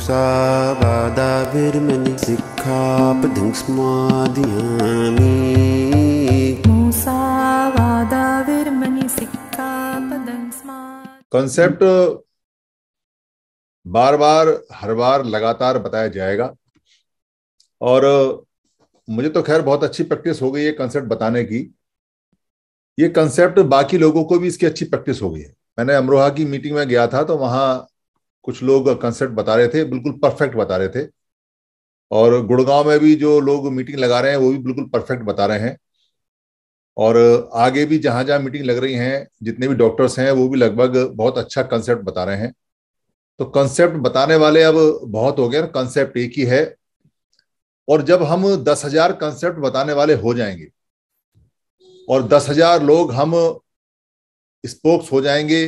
concept बार बार हर बार लगातार बताया जाएगा और मुझे तो खैर बहुत अच्छी प्रैक्टिस हो गई है कंसेप्ट बताने की ये कंसेप्ट बाकी लोगों को भी इसकी अच्छी प्रैक्टिस हो गई है मैंने अमरोहा की मीटिंग में गया था तो वहां कुछ लोग कंसेप्ट बता रहे थे बिल्कुल परफेक्ट बता रहे थे और गुड़गांव में भी जो लोग मीटिंग लगा रहे हैं वो भी बिल्कुल परफेक्ट बता रहे हैं और आगे भी जहां जहां मीटिंग लग रही हैं जितने भी डॉक्टर्स हैं वो भी लगभग बहुत अच्छा कंसेप्ट बता रहे हैं तो कंसेप्ट बताने वाले अब बहुत हो गए कंसेप्ट एक ही है और जब हम दस हजार कंसेप्ट बताने वाले हो जाएंगे और दस हजार लोग हम स्पोक्स हो जाएंगे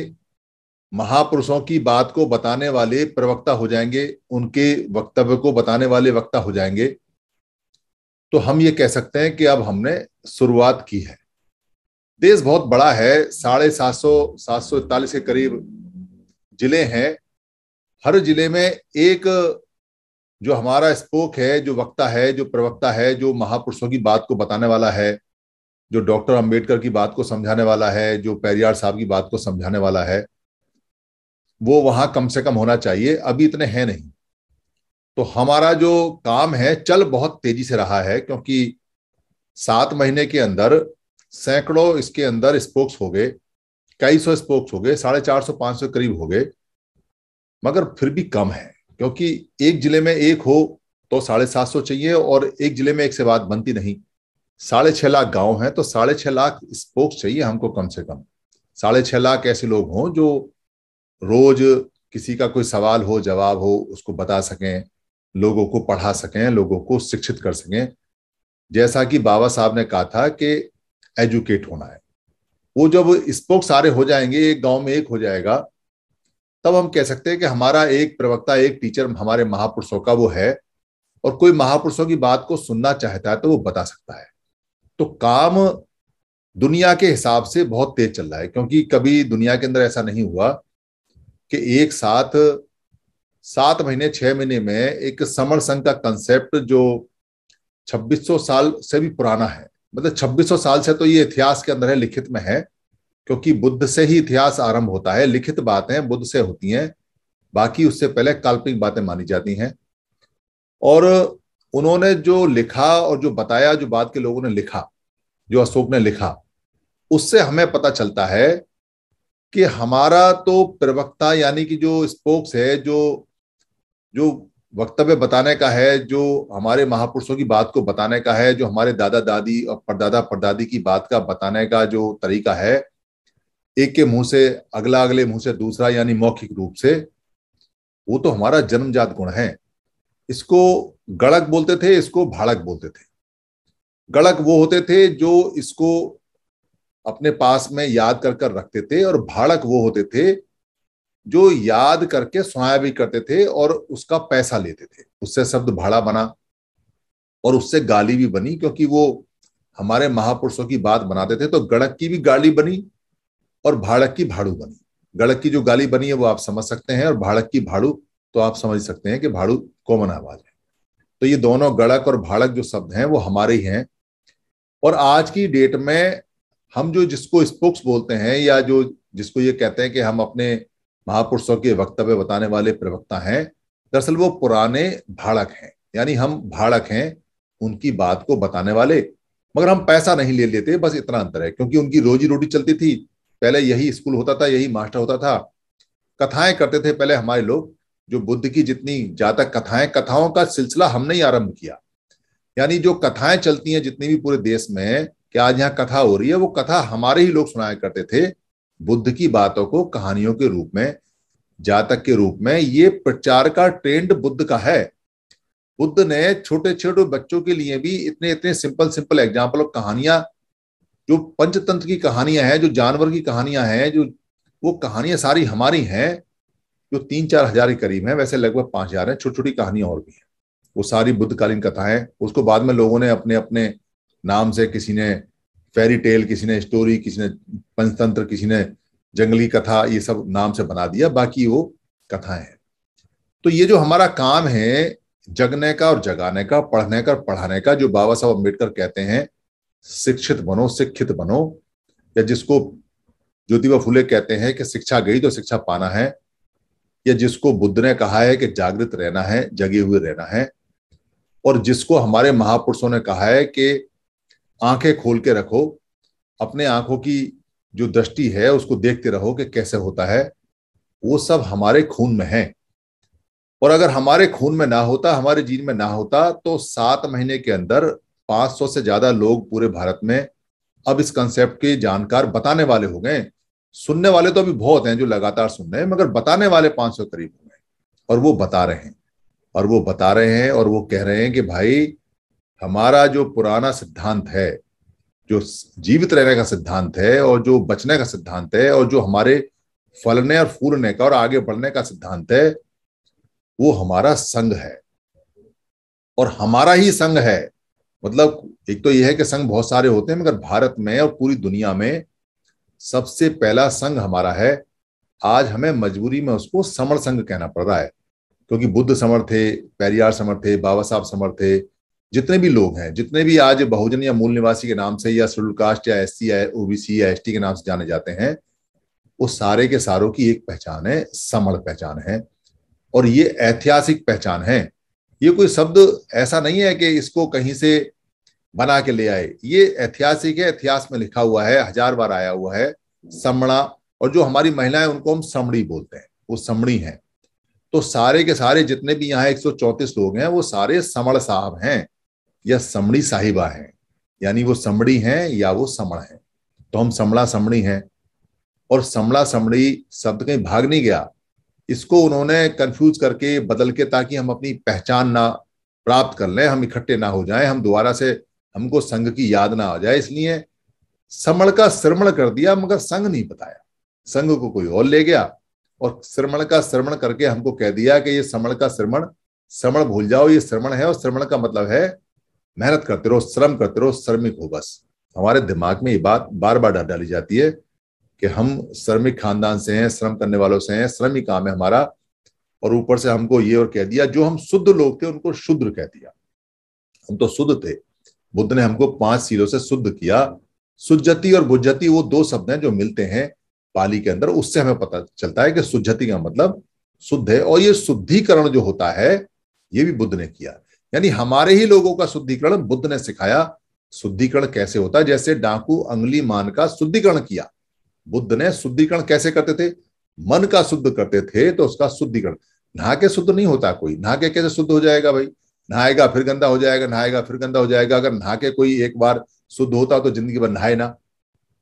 महापुरुषों की बात को बताने वाले प्रवक्ता हो जाएंगे उनके वक्तव्य को बताने वाले वक्ता हो जाएंगे तो हम ये कह सकते हैं कि अब हमने शुरुआत की है देश बहुत बड़ा है साढ़े सात सौ सात सौ इकतालीस के करीब जिले हैं हर जिले में एक जो हमारा स्पोक है जो वक्ता है जो प्रवक्ता है जो महापुरुषों की बात को बताने वाला है जो डॉक्टर अंबेडकर की बात को समझाने वाला है जो पेरियार साहब की बात को समझाने वाला है वो वहां कम से कम होना चाहिए अभी इतने हैं नहीं तो हमारा जो काम है चल बहुत तेजी से रहा है क्योंकि सात महीने के अंदर सैकड़ों इसके अंदर स्पोक्स हो गए कई सौ स्पोक्स हो गए साढ़े चार सौ पांच सौ करीब हो गए मगर फिर भी कम है क्योंकि एक जिले में एक हो तो साढ़े सात सौ चाहिए और एक जिले में एक से बात बनती नहीं साढ़े छह लाख गांव हैं तो साढ़े छह लाख स्पोक्स चाहिए हमको कम से कम साढ़े छह लाख ऐसे लोग हों जो रोज किसी का कोई सवाल हो जवाब हो उसको बता सकें लोगों को पढ़ा सकें लोगों को शिक्षित कर सकें जैसा कि बाबा साहब ने कहा था कि एजुकेट होना है वो जब स्पोक सारे हो जाएंगे एक गांव में एक हो जाएगा तब हम कह सकते हैं कि हमारा एक प्रवक्ता एक टीचर हमारे महापुरुषों का वो है और कोई महापुरुषों की बात को सुनना चाहता है तो वो बता सकता है तो काम दुनिया के हिसाब से बहुत तेज चल रहा है क्योंकि कभी दुनिया के अंदर ऐसा नहीं हुआ कि एक साथ सात महीने छह महीने में एक समर संघ का कंसेप्ट जो 2600 साल से भी पुराना है मतलब 2600 साल से तो ये इतिहास के अंदर है लिखित में है क्योंकि बुद्ध से ही इतिहास आरंभ होता है लिखित बातें बुद्ध से होती हैं बाकी उससे पहले काल्पनिक बातें मानी जाती हैं और उन्होंने जो लिखा और जो बताया जो बाद के लोगों ने लिखा जो अशोक ने लिखा उससे हमें पता चलता है कि हमारा तो प्रवक्ता यानी कि जो स्पोक्स है जो जो वक्तव्य बताने का है जो हमारे महापुरुषों की बात को बताने का है जो हमारे दादा दादी और परदादा परदादी की बात का बताने का जो तरीका है एक के मुंह से अगला अगले मुंह से दूसरा यानी मौखिक रूप से वो तो हमारा जन्मजात गुण है इसको गड़क बोलते थे इसको भाड़क बोलते थे गड़क वो होते थे जो इसको अपने पास में याद कर कर रखते थे और भाड़क वो होते थे जो याद करके सुनाया भी करते थे और उसका पैसा लेते थे उससे शब्द भाड़ा बना और उससे गाली भी बनी क्योंकि वो हमारे महापुरुषों की बात बनाते थे तो गड़क की भी गाली बनी और भाड़क की भाड़ू बनी गड़क की जो गाली बनी है वो आप समझ सकते हैं और भाड़क की भाड़ू तो आप समझ सकते हैं कि भाड़ू कॉमन आवाज है तो ये दोनों गड़क और भाड़क जो शब्द हैं वो हमारे ही हैं और आज की डेट में हम जो जिसको स्पोक्स बोलते हैं या जो जिसको ये कहते हैं कि हम अपने महापुरुषों के वक्तव्य बताने वाले प्रवक्ता हैं दरअसल वो पुराने भाड़क हैं यानी हम भाड़क हैं उनकी बात को बताने वाले मगर हम पैसा नहीं ले लेते बस इतना अंतर है क्योंकि उनकी रोजी रोटी चलती थी पहले यही स्कूल होता था यही मास्टर होता था कथाएं करते थे पहले हमारे लोग जो बुद्ध की जितनी जातक कथाएं कथाओं का सिलसिला हमने ही आरंभ किया यानी जो कथाएं चलती हैं जितनी भी पूरे देश में कि आज यहाँ कथा हो रही है वो कथा हमारे ही लोग सुनाया करते थे बुद्ध की बातों को कहानियों के रूप में जातक के रूप में ये प्रचार का ट्रेंड बुद्ध का है बुद्ध ने छोटे छोटे बच्चों के लिए भी इतने इतने सिंपल सिंपल एग्जाम्पल और कहानियां जो पंचतंत्र की कहानियां हैं जो जानवर की कहानियां हैं जो वो कहानियां सारी हमारी हैं जो तीन चार हजार के करीब है वैसे लगभग पांच हजार है छोटी छोटी कहानियां और भी हैं वो सारी बुद्धकालीन कथाएं उसको बाद में लोगों ने अपने अपने नाम से किसी ने फेरी टेल किसी ने स्टोरी किसी ने पंचतंत्र किसी ने जंगली कथा ये सब नाम से बना दिया बाकी वो कथाएं हैं तो ये जो हमारा काम है जगने का और जगाने का पढ़ने का पढ़ाने का जो बाबा साहब अम्बेडकर कहते हैं शिक्षित बनो शिक्षित बनो या जिसको ज्योतिबा फुले कहते हैं कि शिक्षा गई तो शिक्षा पाना है या जिसको बुद्ध ने कहा है कि जागृत रहना है जगे हुए रहना है और जिसको हमारे महापुरुषों ने कहा है कि आंखें खोल के रखो अपने आंखों की जो दृष्टि है उसको देखते रहो कि कैसे होता है वो सब हमारे खून में है और अगर हमारे खून में ना होता हमारे जीन में ना होता तो सात महीने के अंदर 500 से ज्यादा लोग पूरे भारत में अब इस कंसेप्ट के जानकार बताने वाले हो गए सुनने वाले तो अभी बहुत हैं जो लगातार सुन रहे हैं मगर बताने वाले 500 करीब हो गए और वो बता रहे हैं और वो बता रहे हैं और वो कह रहे हैं कि भाई हमारा जो पुराना सिद्धांत है जो जीवित रहने का सिद्धांत है और जो बचने का सिद्धांत है और जो हमारे फलने और फूलने का और आगे बढ़ने का सिद्धांत है वो हमारा संघ है और हमारा ही संघ है मतलब एक तो यह है कि संघ बहुत सारे होते हैं मगर भारत में और पूरी दुनिया में सबसे पहला संघ हमारा है आज हमें मजबूरी में उसको समर संघ कहना पड़ रहा है क्योंकि बुद्ध समर थे पेरियार समर थे बाबा साहब समर थे जितने भी लोग हैं जितने भी आज बहुजन या मूल निवासी के नाम से या शेड्यूल कास्ट या एस या ओबीसी या एस के नाम से जाने जाते हैं वो सारे के सारों की एक पहचान है समण पहचान है और ये ऐतिहासिक पहचान है ये कोई शब्द ऐसा नहीं है कि इसको कहीं से बना के ले आए ये ऐतिहासिक है इतिहास में लिखा हुआ है हजार बार आया हुआ है समणा और जो हमारी महिलाएं उनको हम समड़ी बोलते हैं वो समड़ी हैं तो सारे के सारे जितने भी यहाँ एक लोग हैं वो सारे समण साहब हैं या समड़ी साहिबा हैं यानी वो समड़ी हैं या वो समड़ा है तो हम समड़ा समड़ी हैं और समड़ा समड़ी शब्द कहीं भाग नहीं गया इसको उन्होंने कंफ्यूज करके बदल के ताकि हम अपनी पहचान ना प्राप्त कर लें हम इकट्ठे ना हो जाएं हम दोबारा से हमको संघ की याद ना आ जाए इसलिए समण का श्रमण कर दिया मगर संघ नहीं बताया संघ को कोई और ले गया और श्रमण का श्रमण करके हमको कह दिया कि ये समण का श्रमण श्रमण भूल जाओ ये श्रमण है और श्रमण का मतलब है मेहनत करते रहो श्रम करते रहो श्रमिक हो बस हमारे दिमाग में ये बात बार बार डाली जाती है कि हम श्रमिक खानदान से हैं श्रम करने वालों से हैं श्रम ही काम है हमारा और ऊपर से हमको ये और कह दिया जो हम शुद्ध लोग थे उनको शुद्ध कह दिया हम तो शुद्ध थे बुद्ध ने हमको पांच सीलों से शुद्ध किया सुजति और बुज्जति वो दो शब्द हैं जो मिलते हैं पाली के अंदर उससे हमें पता चलता है कि सुजति का मतलब शुद्ध है और ये शुद्धिकरण जो होता है ये भी बुद्ध ने किया यानी हमारे ही लोगों का शुद्धिकरण बुद्ध ने सिखाया शुद्धिकरण कैसे होता है जैसे डाकू अंगली मान का शुद्धिकरण किया बुद्ध ने शुद्धिकरण कैसे करते थे मन का शुद्ध करते थे तो उसका शुद्धिकरण नहा के शुद्ध नहीं होता कोई नहा के कैसे शुद्ध हो जाएगा भाई नहाएगा फिर गंदा हो जाएगा नहाएगा फिर गंदा हो जाएगा अगर नहा के कोई एक बार शुद्ध होता तो जिंदगी भर नहाए ना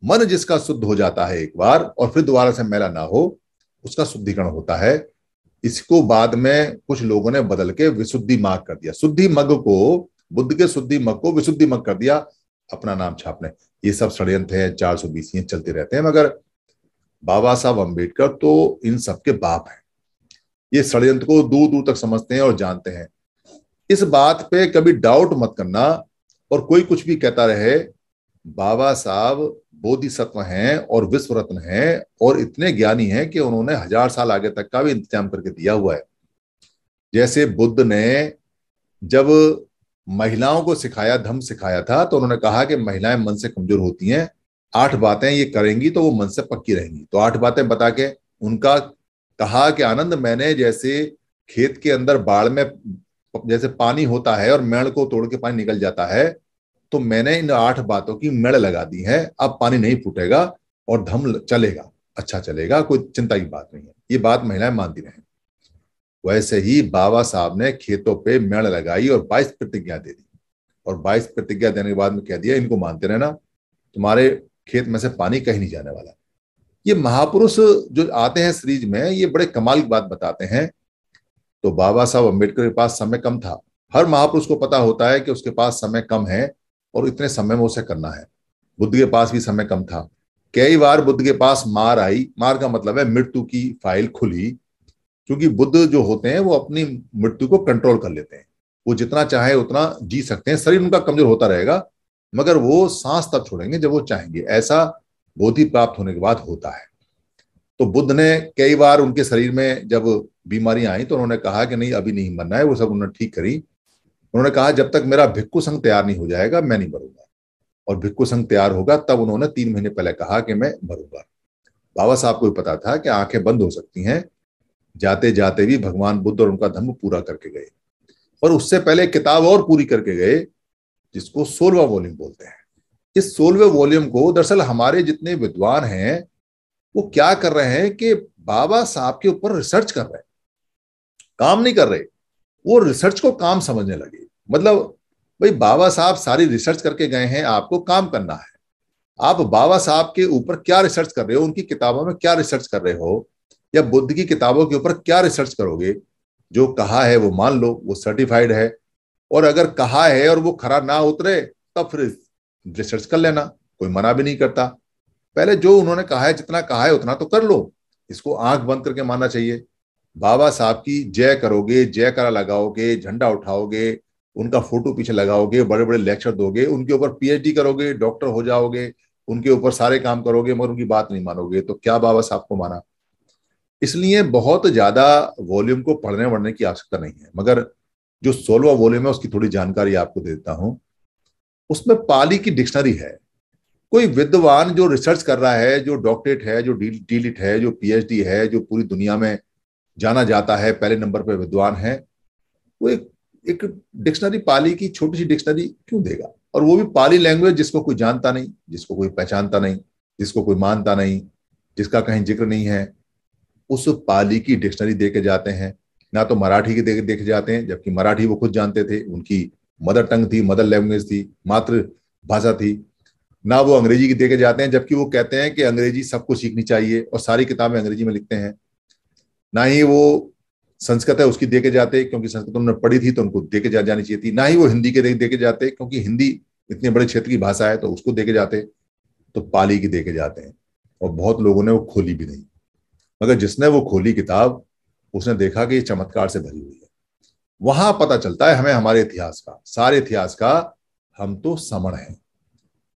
मन जिसका शुद्ध हो जाता है एक बार और फिर दोबारा से मेला ना हो उसका शुद्धिकरण होता है इसको बाद में कुछ लोगों ने बदल के विशुद्धि माग कर दिया शुद्धि मग को बुद्ध के शुद्धि मग को विशुद्धि मग कर दिया अपना नाम छापने ये सब षडयंत्र हैं चार सौ बीस चलते रहते हैं मगर बाबा साहब अम्बेडकर तो इन सबके बाप हैं ये षडयंत्र को दूर दूर तक समझते हैं और जानते हैं इस बात पे कभी डाउट मत करना और कोई कुछ भी कहता रहे बाबा साहब बोधिसत्व हैं और विश्व रत्न हैं और इतने ज्ञानी हैं कि उन्होंने हजार साल आगे तक का भी इंतजाम करके दिया हुआ है जैसे बुद्ध ने जब महिलाओं को सिखाया धम सिखाया था तो उन्होंने कहा कि महिलाएं मन से कमजोर होती हैं आठ बातें ये करेंगी तो वो मन से पक्की रहेंगी तो आठ बातें बता के उनका कहा कि आनंद मैंने जैसे खेत के अंदर बाढ़ में जैसे पानी होता है और मेड़ को तोड़ के पानी निकल जाता है तो मैंने इन आठ बातों की मेड़ लगा दी है अब पानी नहीं फूटेगा और धम चलेगा अच्छा चलेगा कोई चिंता की बात नहीं है ये बात महिलाएं मानती रहे वैसे ही बाबा साहब ने खेतों पे मेड़ लगाई और 22 प्रतिज्ञा दे दी और 22 प्रतिज्ञा देने के बाद में कह दिया इनको मानते रहना तुम्हारे खेत में से पानी कहीं नहीं जाने वाला ये महापुरुष जो आते हैं सीरीज में ये बड़े कमाल की बात बताते हैं तो बाबा साहब अम्बेडकर के पास समय कम था हर महापुरुष को पता होता है कि उसके पास समय कम है और इतने समय में उसे करना है बुद्ध के पास भी समय कम था कई बार बुद्ध के पास मार आई मार का मतलब है मृत्यु की फाइल खुली क्योंकि बुद्ध जो होते हैं वो अपनी मृत्यु को कंट्रोल कर लेते हैं वो जितना चाहे उतना जी सकते हैं शरीर उनका कमजोर होता रहेगा मगर वो सांस तब छोड़ेंगे जब वो चाहेंगे ऐसा बोधि प्राप्त होने के बाद होता है तो बुद्ध ने कई बार उनके शरीर में जब बीमारियां आई तो उन्होंने कहा कि नहीं अभी नहीं मरना है वो सब उन्होंने ठीक करी उन्होंने कहा जब तक मेरा भिक्खु संघ तैयार नहीं हो जाएगा मैं नहीं मरूंगा और भिक्खु संघ तैयार होगा तब उन्होंने तीन महीने पहले कहा कि मैं मरूंगा बाबा साहब को भी पता था कि आंखें बंद हो सकती हैं जाते जाते भी भगवान बुद्ध और उनका धर्म पूरा करके गए और उससे पहले किताब और पूरी करके गए जिसको सोलवा वॉल्यूम बोलते हैं इस सोलवे वॉल्यूम को दरअसल हमारे जितने विद्वान हैं वो क्या कर रहे हैं कि बाबा साहब के ऊपर रिसर्च कर रहे हैं काम नहीं कर रहे वो रिसर्च को काम समझने लगे मतलब भाई बाबा साहब सारी रिसर्च करके गए हैं आपको काम करना है आप बाबा साहब के ऊपर क्या रिसर्च कर रहे हो उनकी किताबों में क्या रिसर्च कर रहे हो या बुद्ध की किताबों के ऊपर क्या रिसर्च करोगे जो कहा है वो मान लो वो सर्टिफाइड है और अगर कहा है और वो खरा ना उतरे तब फिर रिसर्च कर लेना कोई मना भी नहीं करता पहले जो उन्होंने कहा है जितना कहा है उतना तो कर लो इसको आंख बंद करके मानना चाहिए बाबा साहब की जय करोगे जय करा लगाओगे झंडा उठाओगे उनका फोटो पीछे लगाओगे बड़े बड़े लेक्चर दोगे उनके ऊपर पीएचडी करोगे डॉक्टर हो जाओगे उनके ऊपर सारे काम करोगे मगर उनकी बात नहीं मानोगे तो क्या बाबा साहब को माना इसलिए बहुत ज्यादा वॉल्यूम को पढ़ने वढ़ने की आवश्यकता नहीं है मगर जो सोलवा वॉल्यूम है उसकी थोड़ी जानकारी आपको दे देता हूं उसमें पाली की डिक्शनरी है कोई विद्वान जो रिसर्च कर रहा है जो डॉक्टरेट है जो डीलिट है जो पीएचडी है जो पूरी दुनिया में जाना जाता है पहले नंबर पर विद्वान है वो एक एक डिक्शनरी पाली की छोटी सी डिक्शनरी क्यों देगा और वो भी पाली लैंग्वेज जिसको कोई जानता नहीं जिसको कोई पहचानता नहीं जिसको कोई मानता नहीं जिसका कहीं जिक्र नहीं है उस पाली की डिक्शनरी दे के जाते हैं ना तो मराठी के देख देखे जाते हैं जबकि मराठी वो खुद जानते थे उनकी मदर टंग थी मदर लैंग्वेज थी मात्र भाषा थी ना वो अंग्रेजी की देखे जाते हैं जबकि वो कहते हैं कि अंग्रेजी सबको सीखनी चाहिए और सारी किताबें अंग्रेजी में लिखते हैं ना ही वो संस्कृत है उसकी दे के जाते क्योंकि संस्कृत उन्होंने पढ़ी थी तो उनको दे के जा जानी चाहिए थी ना ही वो हिंदी के दे जाते क्योंकि हिंदी इतने बड़े क्षेत्र की भाषा है तो उसको देखे जाते तो पाली की देखे जाते हैं और बहुत लोगों ने वो खोली भी नहीं मगर जिसने वो खोली किताब उसने देखा कि ये चमत्कार से भरी हुई है वहां पता चलता है हमें हमारे इतिहास का सारे इतिहास का हम तो समण हैं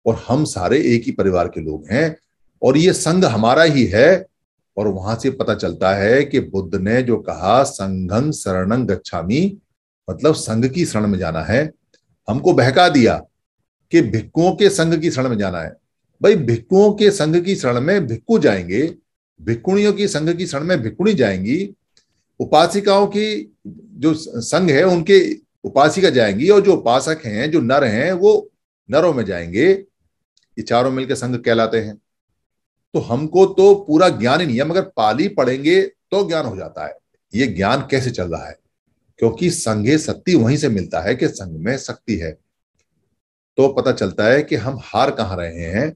और हम सारे एक ही परिवार के लोग हैं और ये संघ हमारा ही है और वहां से पता चलता है कि बुद्ध ने जो कहा संघम शरणं गच्छामी मतलब संघ की शरण में जाना है हमको बहका दिया कि भिक्कुओं के संघ की शरण में जाना है भाई भिक्कुओं के संघ की शरण में भिक्कू जाएंगे भिक्कुणियों की संघ की शरण में भिक्कुणी जाएंगी उपासिकाओं की जो संघ है उनके उपासिका जाएंगी और जो उपासक हैं जो नर हैं वो नरों में जाएंगे ये चारों मिलकर संघ कहलाते हैं तो हमको तो पूरा ज्ञान ही नहीं है मगर पाली पढ़ेंगे तो ज्ञान हो जाता है ये ज्ञान कैसे चल रहा है क्योंकि संघे शक्ति वहीं से मिलता है कि संघ में शक्ति है तो पता चलता है कि हम हार कहां रहे हैं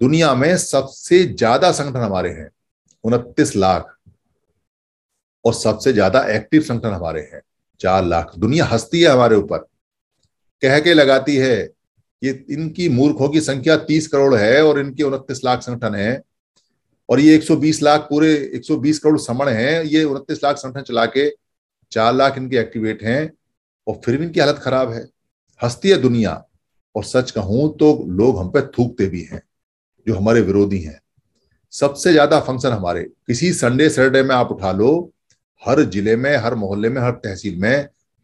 दुनिया में सबसे ज्यादा संगठन हमारे हैं उनतीस लाख और सबसे ज्यादा एक्टिव संगठन हमारे हैं चार लाख दुनिया हंसती है हमारे ऊपर कह के लगाती है ये इनकी मूर्खों की संख्या तीस करोड़ है और इनके उनतीस लाख संगठन है और ये 120 लाख पूरे 120 करोड़ समण हैं ये उनतीस लाख संगठन चला के चार लाख इनके एक्टिवेट हैं और फिर भी इनकी हालत खराब है हस्ती है दुनिया और सच कहूं तो लोग हम पे थूकते भी हैं जो हमारे विरोधी हैं सबसे ज्यादा फंक्शन हमारे किसी संडे सैटरडे में आप उठा लो हर जिले में हर मोहल्ले में हर तहसील में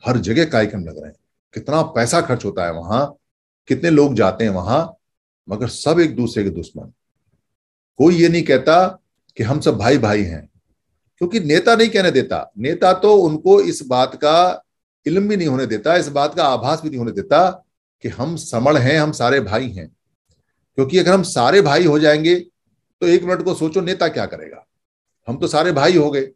हर जगह कार्यक्रम लग रहे हैं कितना पैसा खर्च होता है वहां कितने लोग जाते हैं वहां मगर सब एक दूसरे के दुश्मन कोई ये नहीं कहता कि हम सब भाई भाई हैं क्योंकि नेता नहीं कहने देता नेता तो उनको इस बात का इल्म भी नहीं होने देता इस बात का आभास भी नहीं होने देता कि हम समण हैं हम सारे भाई हैं क्योंकि अगर हम सारे भाई हो जाएंगे तो एक मिनट को सोचो नेता क्या करेगा हम तो सारे भाई हो गए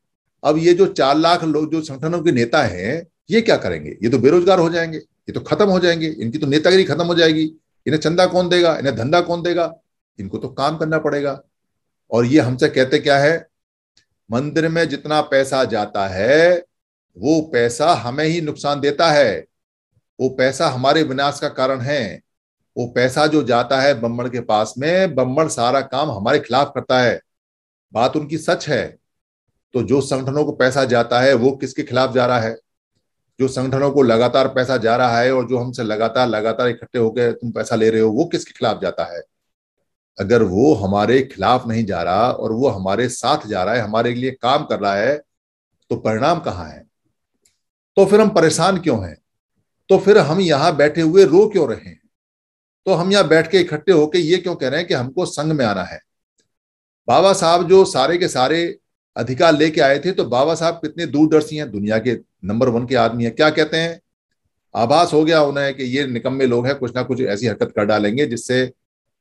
अब ये जो चार लाख लोग जो संगठनों के नेता हैं ये क्या करेंगे ये तो बेरोजगार हो जाएंगे ये तो खत्म हो जाएंगे इनकी तो नेतागिरी खत्म हो जाएगी इन्हें चंदा कौन देगा इन्हें धंधा कौन देगा इनको तो काम करना पड़ेगा और ये हमसे कहते क्या है मंदिर में जितना पैसा जाता है वो पैसा हमें ही नुकसान देता है वो पैसा हमारे विनाश का कारण है वो पैसा जो जाता है बम्बड़ के पास में ब्रह्मण सारा काम हमारे खिलाफ करता है बात उनकी सच है तो जो संगठनों को पैसा जाता है वो किसके खिलाफ जा रहा है जो संगठनों को लगातार पैसा जा रहा है और जो हमसे लगातार लगातार इकट्ठे होकर तुम पैसा ले रहे हो वो किसके खिलाफ जाता है अगर वो हमारे खिलाफ नहीं जा रहा और वो हमारे साथ जा रहा है हमारे लिए काम कर रहा है तो परिणाम कहाँ है तो फिर हम परेशान क्यों हैं तो फिर हम यहाँ बैठे हुए रो क्यों रहे हैं तो हम यहाँ बैठ के इकट्ठे होके ये क्यों कह रहे हैं कि हमको संघ में आना है बाबा साहब जो सारे के सारे अधिकार लेके आए थे तो बाबा साहब कितने दूरदर्शी हैं दुनिया के नंबर वन के आदमी है क्या कहते हैं आभास हो गया उन्हें कि ये निकम्मे लोग हैं कुछ ना कुछ ऐसी हरकत कर डालेंगे जिससे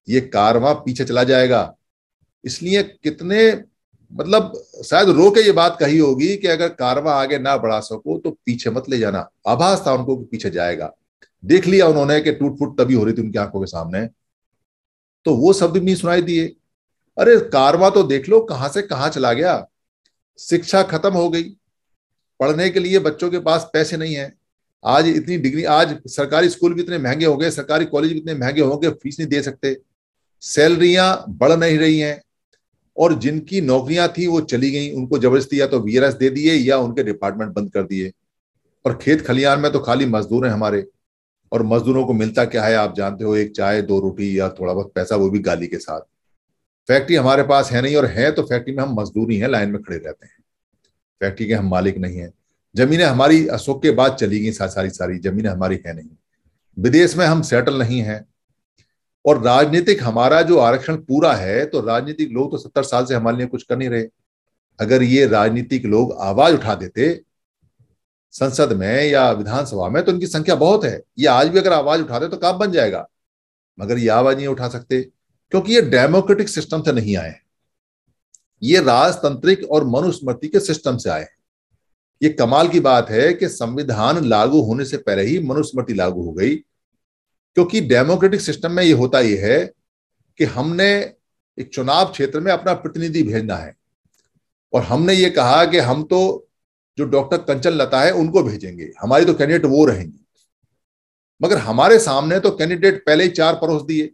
ये कारवा पीछे चला जाएगा इसलिए कितने मतलब शायद रो के ये बात कही होगी कि अगर कारवा आगे ना बढ़ा सको तो पीछे मत ले जाना आभास था उनको कि पीछे जाएगा देख लिया उन्होंने कि टूट फूट तभी हो रही थी उनकी आंखों के सामने तो वो शब्द भी नहीं सुनाई दिए अरे कारवा तो देख लो कहां से कहां चला गया शिक्षा खत्म हो गई पढ़ने के लिए बच्चों के पास पैसे नहीं है आज इतनी डिग्री आज सरकारी स्कूल भी इतने महंगे हो गए सरकारी कॉलेज भी इतने महंगे हो गए फीस नहीं दे सकते सैलरियां बढ़ नहीं रही हैं और जिनकी नौकरियां थी वो चली गई उनको जबरदस्ती या तो वीआरएस दे दिए या उनके डिपार्टमेंट बंद कर दिए और खेत खलियान में तो खाली मजदूर हैं हमारे और मजदूरों को मिलता क्या है आप जानते हो एक चाय दो रोटी या थोड़ा बहुत पैसा वो भी गाली के साथ फैक्ट्री हमारे पास है नहीं और है तो फैक्ट्री में हम मजदूरी हैं लाइन में खड़े रहते हैं फैक्ट्री के हम मालिक नहीं हैं जमीनें हमारी अशोक के बाद चली गई सारी सारी जमीनें हमारी है नहीं विदेश में हम सेटल नहीं हैं और राजनीतिक हमारा जो आरक्षण पूरा है तो राजनीतिक लोग तो सत्तर साल से हमारे लिए कुछ कर नहीं रहे अगर ये राजनीतिक लोग आवाज उठा देते संसद में या विधानसभा में तो इनकी संख्या बहुत है ये आज भी अगर आवाज उठा दे तो काम बन जाएगा मगर ये आवाज नहीं उठा सकते क्योंकि ये डेमोक्रेटिक सिस्टम से नहीं आए हैं ये राजतंत्रिक और मनुस्मृति के सिस्टम से आए ये कमाल की बात है कि संविधान लागू होने से पहले ही मनुस्मृति लागू हो गई क्योंकि डेमोक्रेटिक सिस्टम में ये होता ही है कि हमने एक चुनाव क्षेत्र में अपना प्रतिनिधि भेजना है और हमने ये कहा कि हम तो जो डॉक्टर कंचन लता है उनको भेजेंगे हमारी तो कैंडिडेट वो रहेंगी मगर हमारे सामने तो कैंडिडेट पहले ही चार परोस दिए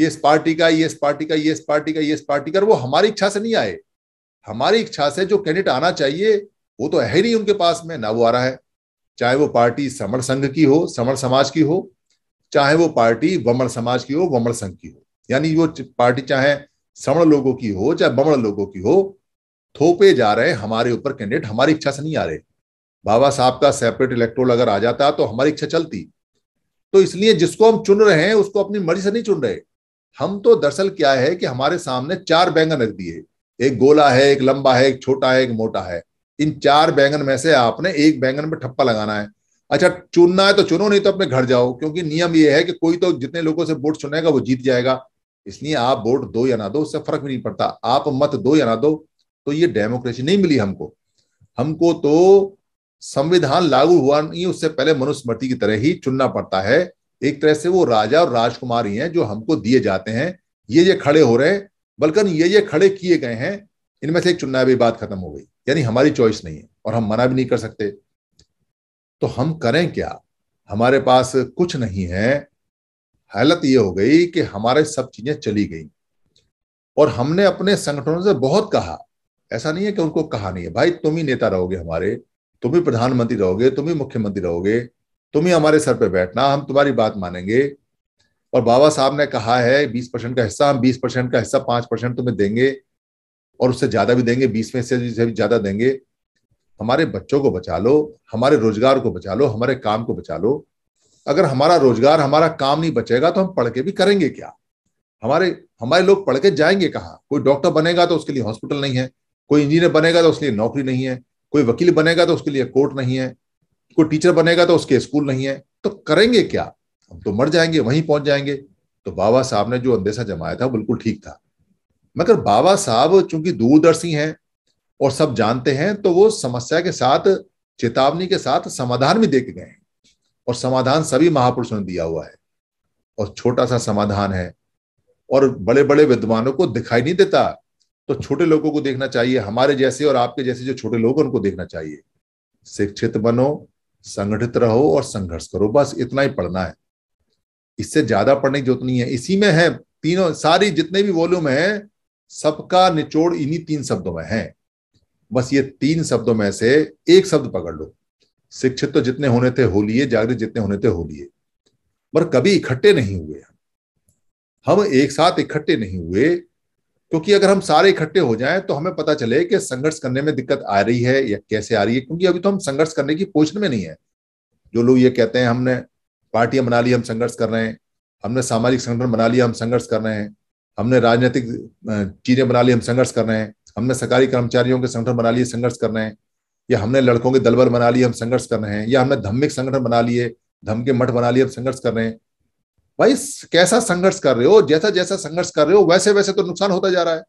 ये इस पार्टी का ये इस पार्टी का ये इस पार्टी का ये इस पार्टी का वो हमारी इच्छा से नहीं आए हमारी इच्छा से जो कैंडिडेट आना चाहिए वो तो है नहीं उनके पास में ना वो आ रहा है चाहे वो पार्टी समर संघ की हो समर समाज की हो चाहे वो पार्टी वमर समाज की हो वमर संघ की हो यानी वो पार्टी चाहे समण लोगों की हो चाहे बमण लोगों की हो थोपे जा रहे हमारे ऊपर कैंडिडेट हमारी इच्छा से नहीं आ रहे बाबा साहब का सेपरेट इलेक्ट्रोल अगर आ जाता तो हमारी इच्छा चलती तो इसलिए जिसको हम चुन रहे हैं उसको अपनी मर्जी से नहीं चुन रहे हम तो दरअसल क्या है कि हमारे सामने चार बैंगन रख दिए एक गोला है एक लंबा है एक छोटा है एक मोटा है इन चार बैंगन में से आपने एक बैंगन में ठप्पा लगाना है अच्छा चुनना है तो चुनो नहीं तो अपने घर जाओ क्योंकि नियम यह है कि कोई तो जितने लोगों से वोट चुनेगा वो जीत जाएगा इसलिए आप वोट दो या ना दो उससे फर्क भी नहीं पड़ता आप मत दो या ना दो तो ये डेमोक्रेसी नहीं मिली हमको हमको तो संविधान लागू हुआ नहीं उससे पहले मनुस्मृति की तरह ही चुनना पड़ता है एक तरह से वो राजा और राजकुमार ही हैं जो हमको दिए जाते हैं ये ये खड़े हो रहे हैं बल्कि ये ये खड़े किए गए हैं इनमें से एक चुनावी भी बात खत्म हो गई यानी हमारी चॉइस नहीं है और हम मना भी नहीं कर सकते तो हम करें क्या हमारे पास कुछ नहीं है हालत ये हो गई कि हमारे सब चीजें चली गई और हमने अपने संगठनों से बहुत कहा ऐसा नहीं है कि उनको कहा नहीं है भाई तुम ही नेता रहोगे हमारे तुम ही प्रधानमंत्री रहोगे तुम ही मुख्यमंत्री रहोगे तुम ही हमारे सर पे बैठना हम तुम्हारी बात मानेंगे और बाबा साहब ने कहा है बीस परसेंट का हिस्सा हम बीस परसेंट का हिस्सा पांच परसेंट तुम्हें देंगे और उससे ज्यादा भी देंगे बीस में से भी ज्यादा देंगे हमारे बच्चों को बचा लो हमारे रोजगार को बचा लो हमारे काम को बचा लो अगर हमारा रोजगार हमारा काम नहीं बचेगा तो हम पढ़ के भी करेंगे क्या हमारे हमारे लोग पढ़ के जाएंगे कहाँ कोई डॉक्टर बनेगा तो उसके लिए हॉस्पिटल नहीं है कोई इंजीनियर बनेगा तो उसके लिए नौकरी नहीं है कोई वकील बनेगा तो उसके लिए कोर्ट नहीं है कोई टीचर बनेगा तो उसके स्कूल नहीं है तो करेंगे क्या हम तो मर जाएंगे वहीं पहुंच जाएंगे तो बाबा साहब ने जो अंदेशा जमाया था बिल्कुल ठीक था मगर बाबा साहब चूंकि दूरदर्शी हैं और सब जानते हैं तो वो समस्या के साथ चेतावनी के साथ समाधान भी देख गए हैं और समाधान सभी महापुरुषों ने दिया हुआ है और छोटा सा समाधान है और बड़े बड़े विद्वानों को दिखाई नहीं देता तो छोटे लोगों को देखना चाहिए हमारे जैसे और आपके जैसे जो छोटे लोग उनको देखना चाहिए शिक्षित बनो संगठित रहो और संघर्ष करो बस इतना ही पढ़ना है इससे ज्यादा पढ़ने की जरूरत नहीं है इसी में है तीनों सारी जितने भी वॉल्यूम है सबका निचोड़ इन्हीं तीन शब्दों में है बस ये तीन शब्दों में से एक शब्द पकड़ लो शिक्षित तो जितने होने थे हो लिए जागृत जितने होने थे हो लिए पर कभी इकट्ठे नहीं हुए हम हम एक साथ इकट्ठे नहीं हुए क्योंकि अगर हम सारे इकट्ठे हो जाएं तो हमें पता चले कि संघर्ष करने में दिक्कत आ रही है या कैसे आ रही है क्योंकि अभी तो हम संघर्ष करने की पोजिशन में नहीं है जो लोग ये कहते हैं हमने पार्टियां बना ली हम संघर्ष कर रहे हैं हमने सामाजिक संगठन बना लिया हम संघर्ष कर रहे हैं हमने राजनीतिक चीजें बना ली हम संघर्ष कर रहे हैं हमने सरकारी कर्मचारियों के संगठन बना लिए संघर्ष कर रहे हैं या हमने लड़कों के दलबल बना लिए हम संघर्ष कर रहे हैं या हमने धम्मिक संगठन बना लिए धम के मठ बना लिए हम संघर्ष कर रहे हैं भाई कैसा संघर्ष कर रहे हो जैसा जैसा संघर्ष कर रहे हो वैसे वैसे तो नुकसान होता जा रहा है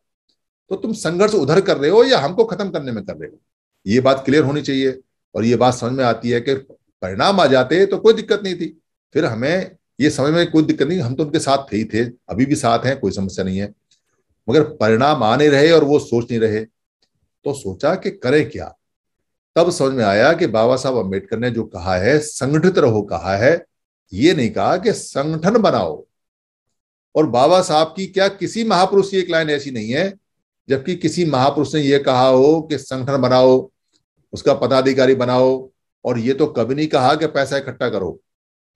तो तुम संघर्ष उधर कर रहे हो या हमको खत्म करने में कर रहे हो ये बात क्लियर होनी चाहिए और ये बात समझ में आती है कि परिणाम आ जाते तो कोई दिक्कत नहीं थी फिर हमें ये समझ में कोई दिक्कत नहीं हम तो उनके साथ थे ही थे अभी भी साथ हैं कोई समस्या नहीं है मगर परिणाम आने रहे और वो सोच नहीं रहे तो सोचा कि करें क्या तब समझ में आया कि बाबा साहब अम्बेडकर ने जो कहा है संगठित रहो कहा है ये नहीं कहा कि संगठन बनाओ और बाबा साहब की क्या किसी महापुरुष की एक लाइन ऐसी नहीं है जबकि किसी महापुरुष ने यह कहा हो कि संगठन बनाओ उसका पदाधिकारी बनाओ और ये तो कभी नहीं कहा कि पैसा इकट्ठा करो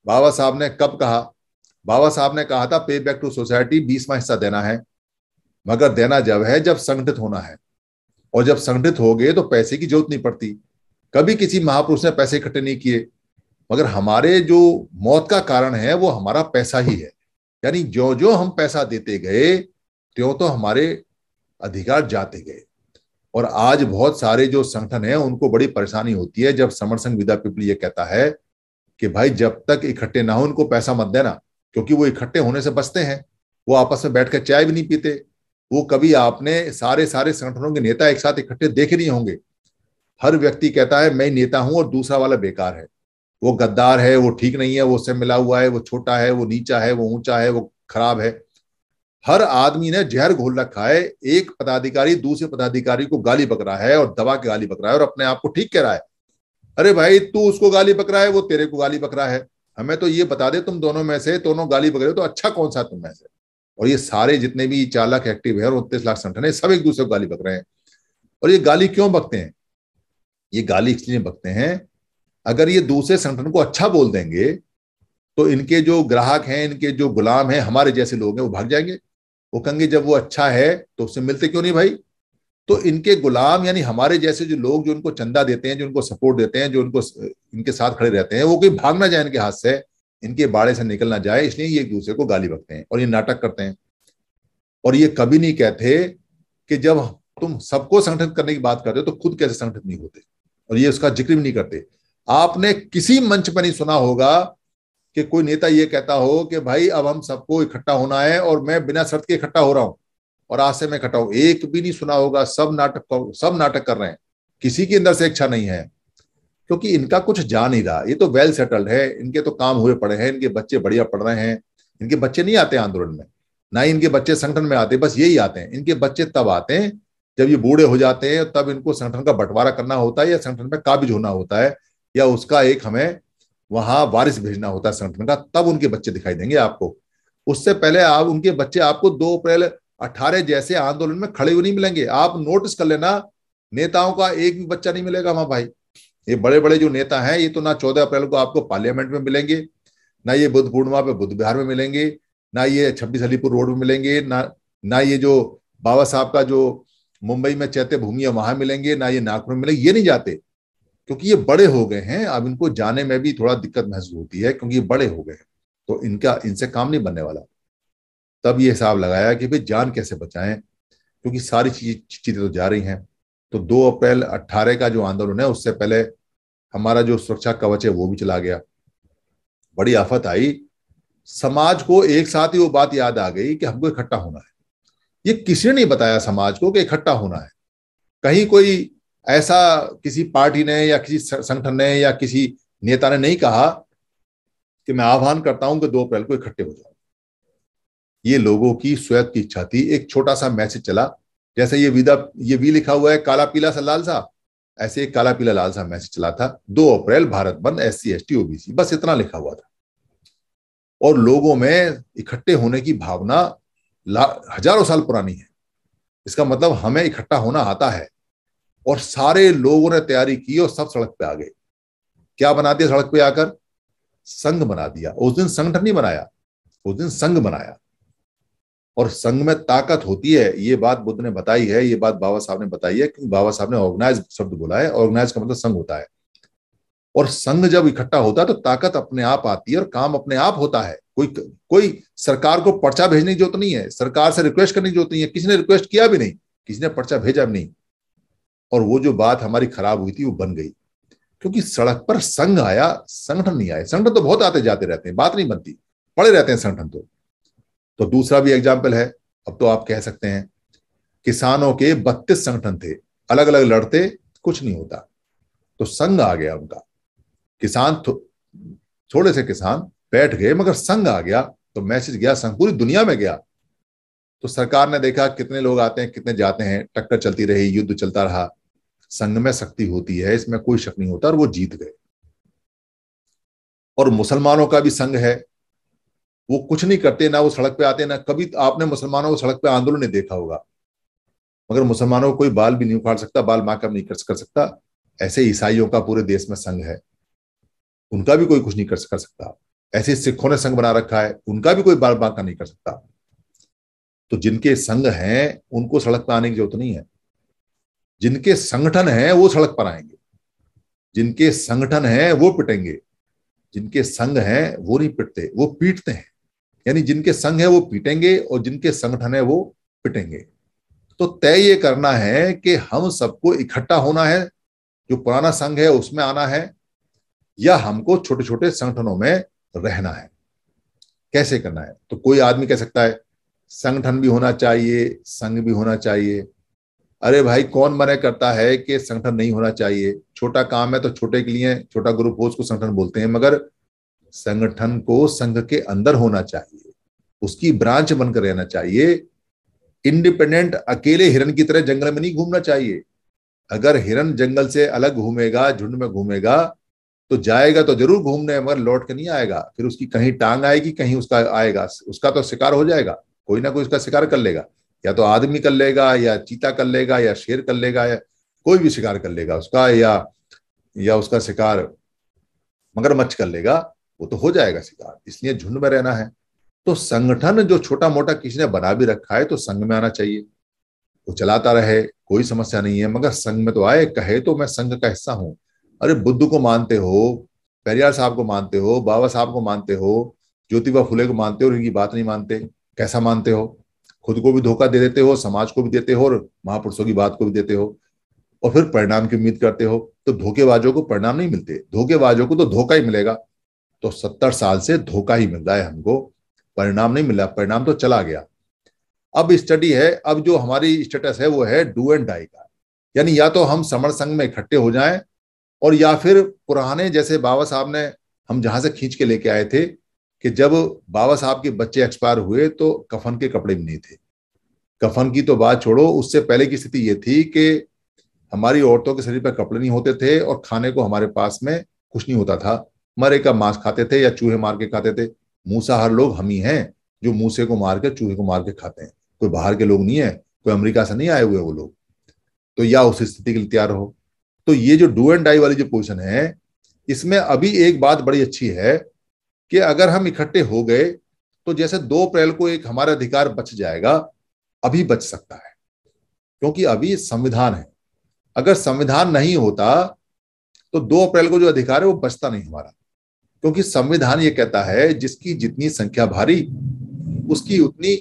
बाबा साहब ने कब कहा बाबा साहब ने कहा था पे बैक टू सोसाइटी बीसवा हिस्सा देना है मगर देना जब है जब संगठित होना है और जब संगठित हो गए तो पैसे की जरूरत नहीं पड़ती कभी किसी महापुरुष ने पैसे इकट्ठे नहीं किए मगर हमारे जो मौत का कारण है वो हमारा पैसा ही है यानी जो जो हम पैसा देते गए त्यों तो हमारे अधिकार जाते गए और आज बहुत सारे जो संगठन है उनको बड़ी परेशानी होती है जब समर संघ विद्या पिपली ये कहता है कि भाई जब तक इकट्ठे ना हो उनको पैसा मत देना क्योंकि वो इकट्ठे होने से बचते हैं वो आपस में बैठ कर चाय भी नहीं पीते वो कभी आपने सारे सारे संगठनों के नेता एक साथ इकट्ठे देखे नहीं होंगे हर व्यक्ति कहता है मैं नेता हूं और दूसरा वाला बेकार है वो गद्दार है वो ठीक नहीं है वो उससे मिला हुआ है वो छोटा है वो नीचा है वो ऊंचा है वो खराब है हर आदमी ने जहर घोल रखा है एक पदाधिकारी दूसरे पदाधिकारी को गाली पकड़ा है और दबा के गाली पकड़ा है और अपने आप को ठीक कह रहा है अरे भाई तू उसको गाली पकड़ा है वो तेरे को गाली पकड़ा है हमें तो ये बता दे तुम दोनों में से दोनों गाली पकड़े हो तो अच्छा कौन सा तुम में से और ये सारे जितने भी चालक एक्टिव है और उनतीस लाख संगठन है सब एक दूसरे को गाली पकड़े रहे हैं और ये गाली क्यों बकते हैं ये गाली इसलिए बकते हैं अगर ये दूसरे संगठन को अच्छा बोल देंगे तो इनके जो ग्राहक हैं इनके जो गुलाम हैं हमारे जैसे लोग हैं वो भाग जाएंगे वो कहेंगे जब वो अच्छा है तो उससे मिलते क्यों नहीं भाई तो इनके गुलाम यानी हमारे जैसे जो लोग जो उनको चंदा देते हैं जो उनको सपोर्ट देते हैं जो उनको इनके साथ खड़े रहते हैं वो कहीं भाग ना जाए इनके हाथ से इनके बाड़े से निकल ना जाए इसलिए ये एक दूसरे को गाली बकते हैं और ये नाटक करते हैं और ये कभी नहीं कहते कि जब तुम सबको संगठित करने की बात करते हो तो खुद कैसे संगठित नहीं होते और ये उसका जिक्र भी नहीं करते आपने किसी मंच पर नहीं सुना होगा कि कोई नेता ये कहता हो कि भाई अब हम सबको इकट्ठा होना है और मैं बिना शर्त के इकट्ठा हो रहा हूं और आज से मैं इकट्ठा हूं एक भी नहीं सुना होगा सब नाटक सब नाटक कर रहे हैं किसी के अंदर से इच्छा नहीं है क्योंकि इनका कुछ जा नहीं रहा ये तो वेल सेटल्ड है इनके तो काम हुए पड़े हैं इनके बच्चे बढ़िया पढ़ रहे हैं इनके बच्चे नहीं आते आंदोलन में ना ही इनके बच्चे संगठन में आते बस यही आते हैं इनके बच्चे तब आते हैं जब ये बूढ़े हो जाते हैं तब इनको संगठन का बंटवारा करना होता है या संगठन में काबिज होना होता है या उसका एक हमें वहां वारिस भेजना होता है संगठन का तब उनके बच्चे दिखाई देंगे आपको उससे पहले आप उनके बच्चे आपको दो अप्रैल अठारह जैसे आंदोलन में खड़े हुए नहीं मिलेंगे आप नोटिस कर लेना नेताओं का एक भी बच्चा नहीं मिलेगा वहां भाई ये बड़े बड़े जो नेता हैं ये तो ना चौदह अप्रैल को आपको पार्लियामेंट में मिलेंगे ना ये बुद्ध पूर्णिमा पे बुद्ध बिहार में मिलेंगे ना ये छब्बीस अलीपुर रोड में मिलेंगे ना ना ये जो बाबा साहब का जो मुंबई में चैत्य भूमि है वहां मिलेंगे ना ये नागपुर में मिलेंगे ये नहीं जाते क्योंकि ये बड़े हो गए हैं अब इनको जाने में भी थोड़ा दिक्कत महसूस होती है क्योंकि ये बड़े हो गए हैं तो इनका इनसे काम नहीं बनने वाला तब ये हिसाब लगाया कि भाई जान कैसे बचाएं क्योंकि सारी चीज चीजें तो जा रही हैं तो दो अप्रैल अट्ठारह का जो आंदोलन है उससे पहले हमारा जो सुरक्षा कवच है वो भी चला गया बड़ी आफत आई समाज को एक साथ ही वो बात याद आ गई कि हमको इकट्ठा होना है ये किसी ने नहीं बताया समाज को कि इकट्ठा होना है कहीं कोई ऐसा किसी पार्टी ने या किसी संगठन ने या किसी नेता ने नहीं कहा कि मैं आह्वान करता हूं कि दो अप्रैल को इकट्ठे हो जाओ ये लोगों की स्वयं की इच्छा थी एक छोटा सा मैसेज चला जैसे ये विदा ये वी लिखा हुआ है काला पीला सा लाल सा ऐसे एक काला पीला लाल सा मैसेज चला था दो अप्रैल भारत बंद S C S T OBC बस इतना लिखा हुआ था और लोगों में इकट्ठे होने की भावना हजारों साल पुरानी है इसका मतलब हमें इकट्ठा होना आता है और सारे लोगों ने तैयारी की और सब सड़क पे आ गए क्या बना दिया सड़क पे आकर संघ बना दिया उस दिन संगठन नहीं बनाया उस दिन संघ बनाया और संघ में ताकत होती है ये बात बुद्ध ने बताई है ये बात बाबा साहब ने बताई है क्योंकि बाबा साहब ने ऑर्गेनाइज शब्द बोला है ऑर्गेनाइज का मतलब संघ होता है और संघ जब इकट्ठा होता है तो ताकत अपने आप आती है और काम अपने आप होता है कोई कोई सरकार को पर्चा भेजने की जरूरत नहीं है सरकार से रिक्वेस्ट करने की जरूरत नहीं है किसी ने रिक्वेस्ट किया भी नहीं किसी ने पर्चा भेजा भी नहीं और वो जो बात हमारी खराब हुई थी वो बन गई क्योंकि सड़क पर संघ आया संगठन नहीं आए संगठन तो बहुत आते जाते रहते हैं बात नहीं बनती पड़े रहते हैं संगठन तो तो दूसरा भी एग्जाम्पल है अब तो आप कह सकते हैं किसानों के बत्तीस संगठन थे अलग अलग लड़ते कुछ नहीं होता तो संघ आ गया उनका किसान थोड़े से किसान बैठ गए मगर संघ आ गया तो मैसेज गया संघ पूरी दुनिया में गया तो सरकार ने देखा कितने लोग आते हैं कितने जाते हैं टक्कर चलती रही युद्ध चलता रहा संघ में शक्ति होती है इसमें कोई शक नहीं होता और वो जीत गए और मुसलमानों का भी संघ है वो कुछ नहीं करते ना वो सड़क पे आते ना कभी आपने मुसलमानों को सड़क पे आंदोलन नहीं देखा होगा मगर मुसलमानों को कोई बाल भी नहीं उखाड़ सकता बाल माँ नहीं कर सकता ऐसे ईसाइयों का पूरे देश में संघ है उनका भी कोई कुछ नहीं कर सकता ऐसे सिखों ने संघ बना रखा है उनका भी कोई बाल बांका नहीं कर सकता तो जिनके संघ हैं उनको सड़क पर आने की जरूरत नहीं है जिनके संगठन है वो सड़क पर आएंगे जिनके संगठन है वो पिटेंगे जिनके संघ है वो नहीं पिटते वो पीटते हैं यानी जिनके संघ है वो पीटेंगे और जिनके संगठन है वो पिटेंगे तो तय ये करना है कि हम सबको इकट्ठा होना है जो पुराना संघ है उसमें आना है या हमको छोटे छोटे संगठनों में रहना है कैसे करना है तो कोई आदमी कह सकता है संगठन भी होना चाहिए संघ भी होना चाहिए अरे भाई कौन मना करता है कि संगठन नहीं होना चाहिए छोटा काम है तो छोटे के लिए छोटा ग्रुप हो उसको संगठन बोलते हैं मगर संगठन को संघ के अंदर होना चाहिए उसकी ब्रांच बनकर रहना चाहिए इंडिपेंडेंट अकेले हिरण की तरह जंगल में नहीं घूमना चाहिए अगर हिरन जंगल से अलग घूमेगा झुंड में घूमेगा तो जाएगा तो जरूर घूमने मगर लौट के नहीं आएगा फिर उसकी कहीं टांग आएगी कहीं उसका आएगा उसका तो शिकार हो जाएगा कोई ना कोई उसका शिकार कर लेगा या तो आदमी कर लेगा या चीता कर लेगा या शेर कर लेगा या कोई भी शिकार कर लेगा उसका या या उसका शिकार मगरमच्छ कर लेगा वो तो हो जाएगा शिकार इसलिए झुंड में रहना है तो संगठन जो छोटा मोटा किसी ने बना भी रखा है तो संघ में आना चाहिए वो चलाता रहे कोई समस्या नहीं है मगर संघ में तो आए कहे तो मैं संघ का हिस्सा हूं अरे बुद्ध को मानते हो पेरियार साहब को मानते हो बाबा साहब को मानते हो ज्योतिबा फुले को मानते हो और इनकी बात नहीं मानते कैसा मानते हो खुद को भी धोखा दे देते हो समाज को भी देते हो और महापुरुषों की बात को भी देते हो और फिर परिणाम की उम्मीद करते हो तो धोखेबाजों को परिणाम नहीं मिलते धोखेबाजों को तो धोखा ही मिलेगा तो सत्तर साल से धोखा ही मिल रहा है हमको परिणाम नहीं मिला परिणाम तो चला गया अब स्टडी है अब जो हमारी स्टेटस है वो है डू एंड डाई का यानी या तो हम समर संघ में इकट्ठे हो जाएं और या फिर पुराने जैसे बाबा साहब ने हम जहां से खींच के लेके आए थे कि जब बाबा साहब के बच्चे एक्सपायर हुए तो कफन के कपड़े भी नहीं थे कफन की तो बात छोड़ो उससे पहले की स्थिति ये थी कि हमारी औरतों के शरीर पर कपड़े नहीं होते थे और खाने को हमारे पास में कुछ नहीं होता था मरे का मांस खाते थे या चूहे मार के खाते थे मूसा हर लोग हम ही हैं जो मूसे को मार के चूहे को मार के खाते हैं कोई बाहर के लोग नहीं है कोई अमेरिका से नहीं आए हुए वो लोग तो या उस स्थिति के लिए तैयार हो तो ये जो डू एंड डाई वाली जो पोजिशन है इसमें अभी एक बात बड़ी अच्छी है कि अगर हम इकट्ठे हो गए तो जैसे दो अप्रैल को एक हमारा अधिकार बच जाएगा अभी बच सकता है क्योंकि अभी संविधान है अगर संविधान नहीं होता तो दो अप्रैल को जो अधिकार है वो बचता नहीं हमारा क्योंकि संविधान ये कहता है जिसकी जितनी संख्या भारी उसकी उतनी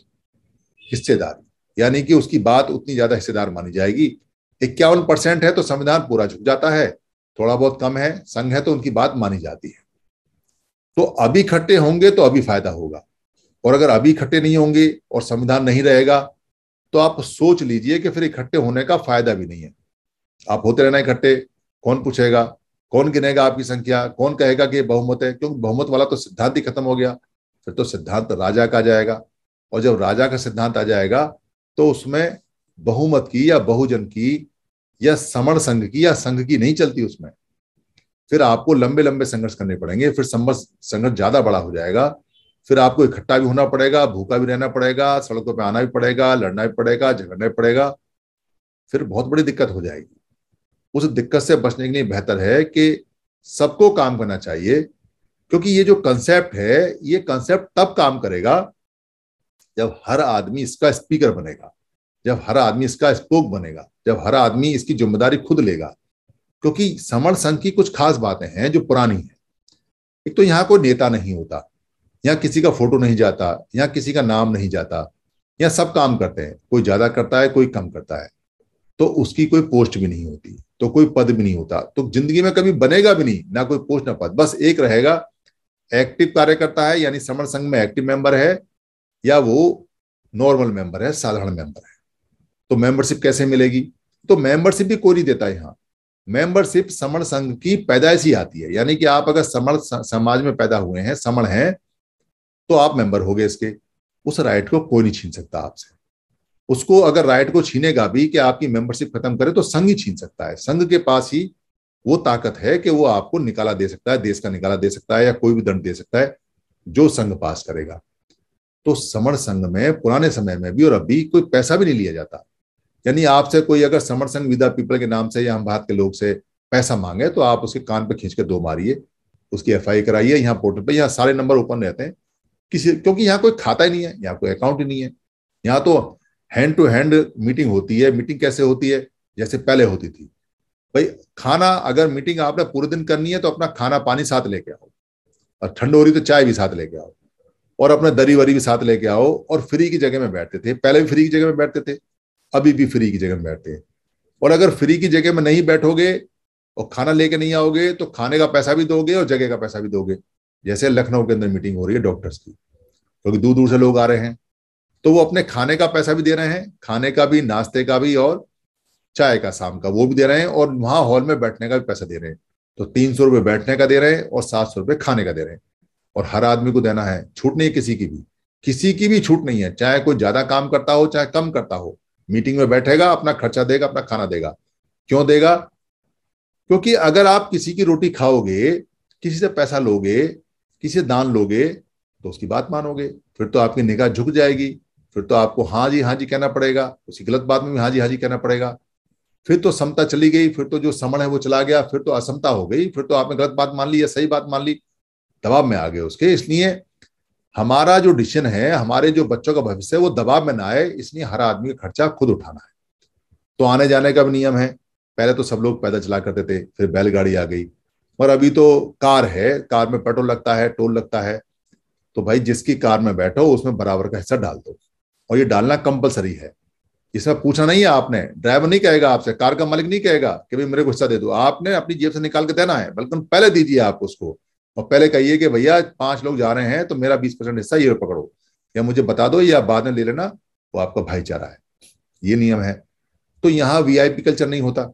हिस्सेदारी यानी कि उसकी बात उतनी ज्यादा हिस्सेदार मानी जाएगी इक्यावन परसेंट है तो संविधान पूरा झुक जाता है थोड़ा बहुत कम है संघ है तो उनकी बात मानी जाती है तो अभी इकट्ठे होंगे तो अभी फायदा होगा और अगर अभी इकट्ठे नहीं होंगे और संविधान नहीं रहेगा तो आप सोच लीजिए कि फिर इकट्ठे होने का फायदा भी नहीं है आप होते रहना इकट्ठे कौन पूछेगा कौन गिनेगा आपकी संख्या कौन कहेगा कि बहुमत है क्योंकि बहुमत वाला तो सिद्धांत ही खत्म हो गया फिर तो सिद्धांत राजा का जाएगा और जब राजा का सिद्धांत आ जाएगा तो उसमें बहुमत की या बहुजन की या समण संघ की या संघ की नहीं चलती उसमें फिर आपको लंबे लंबे संघर्ष करने पड़ेंगे फिर संघर्ष ज्यादा बड़ा हो जाएगा फिर आपको इकट्ठा भी होना पड़ेगा भूखा भी रहना पड़ेगा सड़कों पर आना भी पड़ेगा लड़ना भी पड़ेगा झगड़ना भी पड़ेगा फिर बहुत बड़ी दिक्कत हो जाएगी उस दिक्कत से बचने के लिए बेहतर है कि सबको काम करना चाहिए क्योंकि ये जो कंसेप्ट है ये कंसेप्ट तब काम करेगा जब हर आदमी इसका स्पीकर बनेगा जब हर आदमी इसका स्पोक बनेगा जब हर आदमी इसकी जिम्मेदारी खुद लेगा क्योंकि समण संघ की कुछ खास बातें हैं जो पुरानी हैं एक तो यहाँ कोई नेता नहीं होता यहाँ किसी का फोटो नहीं जाता यहाँ किसी का नाम नहीं जाता यहाँ सब काम करते हैं कोई ज्यादा करता है कोई कम करता है तो उसकी कोई पोस्ट भी नहीं होती तो कोई पद भी नहीं होता तो जिंदगी में कभी बनेगा भी नहीं ना कोई पोस्ट ना पद बस एक रहेगा एक्टिव कार्यकर्ता है यानी समर संघ में एक्टिव मेंबर है या वो नॉर्मल मेंबर है साधारण मेंबर है तो मेंबरशिप कैसे मिलेगी तो मेंबरशिप भी कोई नहीं देता यहाँ मेंबरशिप समण संघ की पैदाइश ही आती है यानी कि आप अगर समण समाज में पैदा हुए हैं समण हैं तो आप मेंबर हो गए इसके उस राइट को कोई नहीं छीन सकता आपसे उसको अगर राइट को छीनेगा भी कि आपकी मेंबरशिप खत्म करे तो संघ ही छीन सकता है संघ के पास ही वो ताकत है कि वो आपको निकाला दे सकता है देश का निकाला दे सकता है या कोई भी दंड दे सकता है जो संघ पास करेगा तो समण संघ में पुराने समय में भी और अभी कोई पैसा भी नहीं लिया जाता यानी आपसे कोई अगर समर संघ विदा पीपल के नाम से या हम भारत के लोग से पैसा मांगे तो आप उसके कान पर खींच के दो मारिए उसकी एफ कराइए यहाँ पोर्टल पर यहाँ सारे नंबर ओपन रहते हैं किसी क्योंकि यहाँ कोई खाता ही नहीं है यहाँ कोई अकाउंट ही नहीं है यहाँ तो हैंड टू हैंड मीटिंग होती है मीटिंग कैसे होती है जैसे पहले होती थी भाई खाना अगर मीटिंग आपने पूरे दिन करनी है तो अपना खाना पानी साथ लेके आओ और ठंड हो रही तो चाय भी साथ लेके आओ और अपना दरी वरी भी साथ लेके आओ और फ्री की जगह में बैठते थे पहले भी फ्री की जगह में बैठते थे अभी भी फ्री की जगह में बैठते हैं और अगर फ्री की जगह में नहीं बैठोगे और खाना लेके नहीं आओगे तो खाने का पैसा भी दोगे और जगह का पैसा भी दोगे जैसे लखनऊ के अंदर मीटिंग हो रही है डॉक्टर्स की क्योंकि तो दूर दूर से लोग आ रहे हैं तो वो अपने खाने का पैसा भी दे रहे हैं खाने का भी नाश्ते का भी और चाय का शाम का वो भी दे रहे हैं और वहां हॉल में बैठने का भी पैसा दे रहे हैं तो तीन सौ रुपये बैठने का दे रहे हैं और सात सौ रुपये खाने का दे रहे हैं और हर आदमी को देना है छूट नहीं है किसी की भी किसी की भी छूट नहीं है चाहे कोई ज्यादा काम करता हो चाहे कम करता हो मीटिंग में बैठेगा अपना खर्चा देगा अपना खाना देगा क्यों देगा क्योंकि अगर आप किसी की रोटी खाओगे किसी से पैसा लोगे किसी से दान लोगे तो उसकी बात मानोगे फिर तो आपकी निगाह झुक जाएगी फिर तो आपको हाँ जी हाँ जी कहना पड़ेगा उसी गलत बात में भी हाँ जी हाँ जी कहना पड़ेगा फिर तो समता चली गई फिर तो जो समण है वो चला गया फिर तो असमता हो गई फिर तो आपने गलत बात मान ली या सही बात मान ली दबाव में आ गए उसके इसलिए हमारा जो डिसीजन है हमारे जो बच्चों का भविष्य है वो दबाव में ना आए इसलिए हर आदमी का खर्चा खुद उठाना है तो आने जाने का भी नियम है पहले तो सब लोग पैदल चला करते थे फिर बैलगाड़ी आ गई और अभी तो कार है कार में पेट्रोल लगता है टोल लगता है तो भाई जिसकी कार में बैठो उसमें बराबर का हिस्सा डाल दो और ये डालना कंपलसरी है इसमें पूछा नहीं है आपने ड्राइवर नहीं कहेगा आपसे कार का मालिक नहीं कहेगा कि भाई मेरे को हिस्सा दे दो आपने अपनी जेब से निकाल के देना है बल्कि पहले दीजिए आप उसको और पहले कहिए कि भैया पांच लोग जा रहे हैं तो मेरा बीस परसेंट हिस्सा ये पकड़ो या मुझे बता दो या बाद में ले लेना वो आपका भाईचारा है ये नियम है तो यहाँ वी कल्चर नहीं होता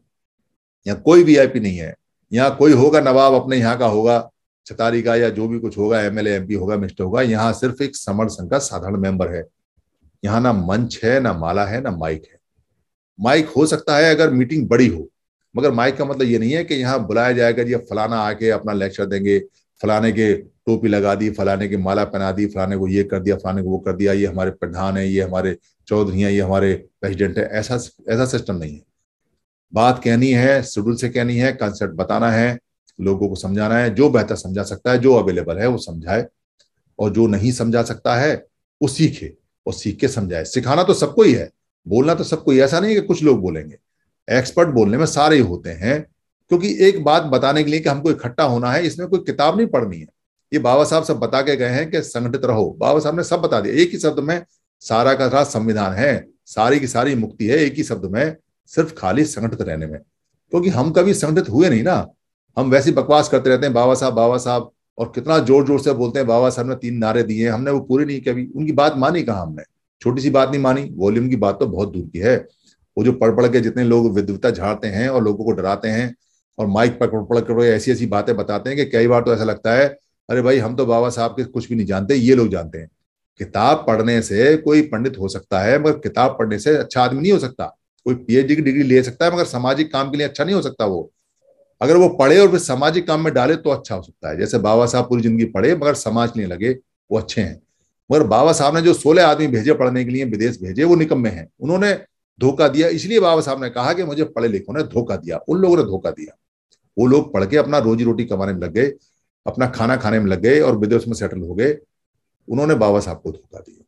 यहाँ कोई वी नहीं है यहाँ कोई होगा नवाब अपने यहाँ का होगा छतारी का या जो भी कुछ होगा एम एल होगा मिनिस्टर होगा यहाँ सिर्फ एक समर संघ का साधारण मेंबर है यहाँ ना मंच है ना माला है ना माइक है माइक हो सकता है अगर मीटिंग बड़ी हो मगर माइक का मतलब ये नहीं है कि यहाँ बुलाया जाएगा जी फलाना आके अपना लेक्चर देंगे फलाने के टोपी लगा दी फलाने की माला पहना दी फलाने को ये कर दिया फलाने को वो कर दिया ये हमारे प्रधान है ये हमारे चौधरी हैं ये हमारे प्रेसिडेंट है ऐसा ऐसा सिस्टम नहीं है बात कहनी है शेड्यूल से कहनी है कंसेप्ट बताना है लोगों को समझाना है जो बेहतर समझा सकता है जो अवेलेबल है वो समझाए और जो नहीं समझा सकता है वो सीखे और सीख के समझाए सिखाना तो सबको ही है बोलना तो सबको ही ऐसा नहीं है कि कुछ लोग बोलेंगे एक्सपर्ट बोलने में सारे ही होते हैं क्योंकि एक बात बताने के लिए कि हमको इकट्ठा होना है इसमें कोई किताब नहीं पढ़नी है ये बाबा साहब सब बता के गए हैं कि संगठित रहो बाबा साहब ने सब बता दिया एक ही शब्द में सारा का सारा संविधान है सारी की सारी मुक्ति है एक ही शब्द में सिर्फ खाली संगठित रहने में क्योंकि हम कभी संगठित हुए नहीं ना हम वैसी बकवास करते रहते हैं बाबा साहब बाबा साहब और कितना जोर जोर से बोलते हैं बाबा साहब ने तीन नारे दिए हमने वो पूरे नहीं कभी उनकी बात मानी कहा हमने छोटी सी बात नहीं मानी वॉल्यूम की बात तो बहुत दूर की है वो जो पढ़ पढ़ के जितने लोग विद्वता झाड़ते हैं और लोगों को डराते हैं और माइक पर पकड़ कर ऐसी ऐसी बातें बताते हैं कि कई बार तो ऐसा लगता है अरे भाई हम तो बाबा साहब के कुछ भी नहीं जानते ये लोग जानते हैं किताब पढ़ने से कोई पंडित हो सकता है मगर किताब पढ़ने से अच्छा आदमी नहीं हो सकता कोई पीएचडी की डिग्री ले सकता है मगर सामाजिक काम के लिए अच्छा नहीं हो सकता वो अगर वो पढ़े और फिर सामाजिक काम में डाले तो अच्छा हो सकता है जैसे बाबा साहब पूरी जिंदगी पढ़े मगर समाज नहीं लगे वो अच्छे हैं मगर बाबा साहब ने जो सोलह आदमी भेजे पढ़ने के लिए विदेश भेजे वो निकम्मे हैं उन्होंने धोखा दिया इसलिए बाबा साहब ने कहा कि मुझे पढ़े लिखों ने धोखा दिया उन लोगों ने धोखा दिया वो लोग पढ़ के अपना रोजी रोटी कमाने में लग गए अपना खाना खाने में लग गए और विदेश में सेटल हो गए उन्होंने बाबा साहब को धोखा दिया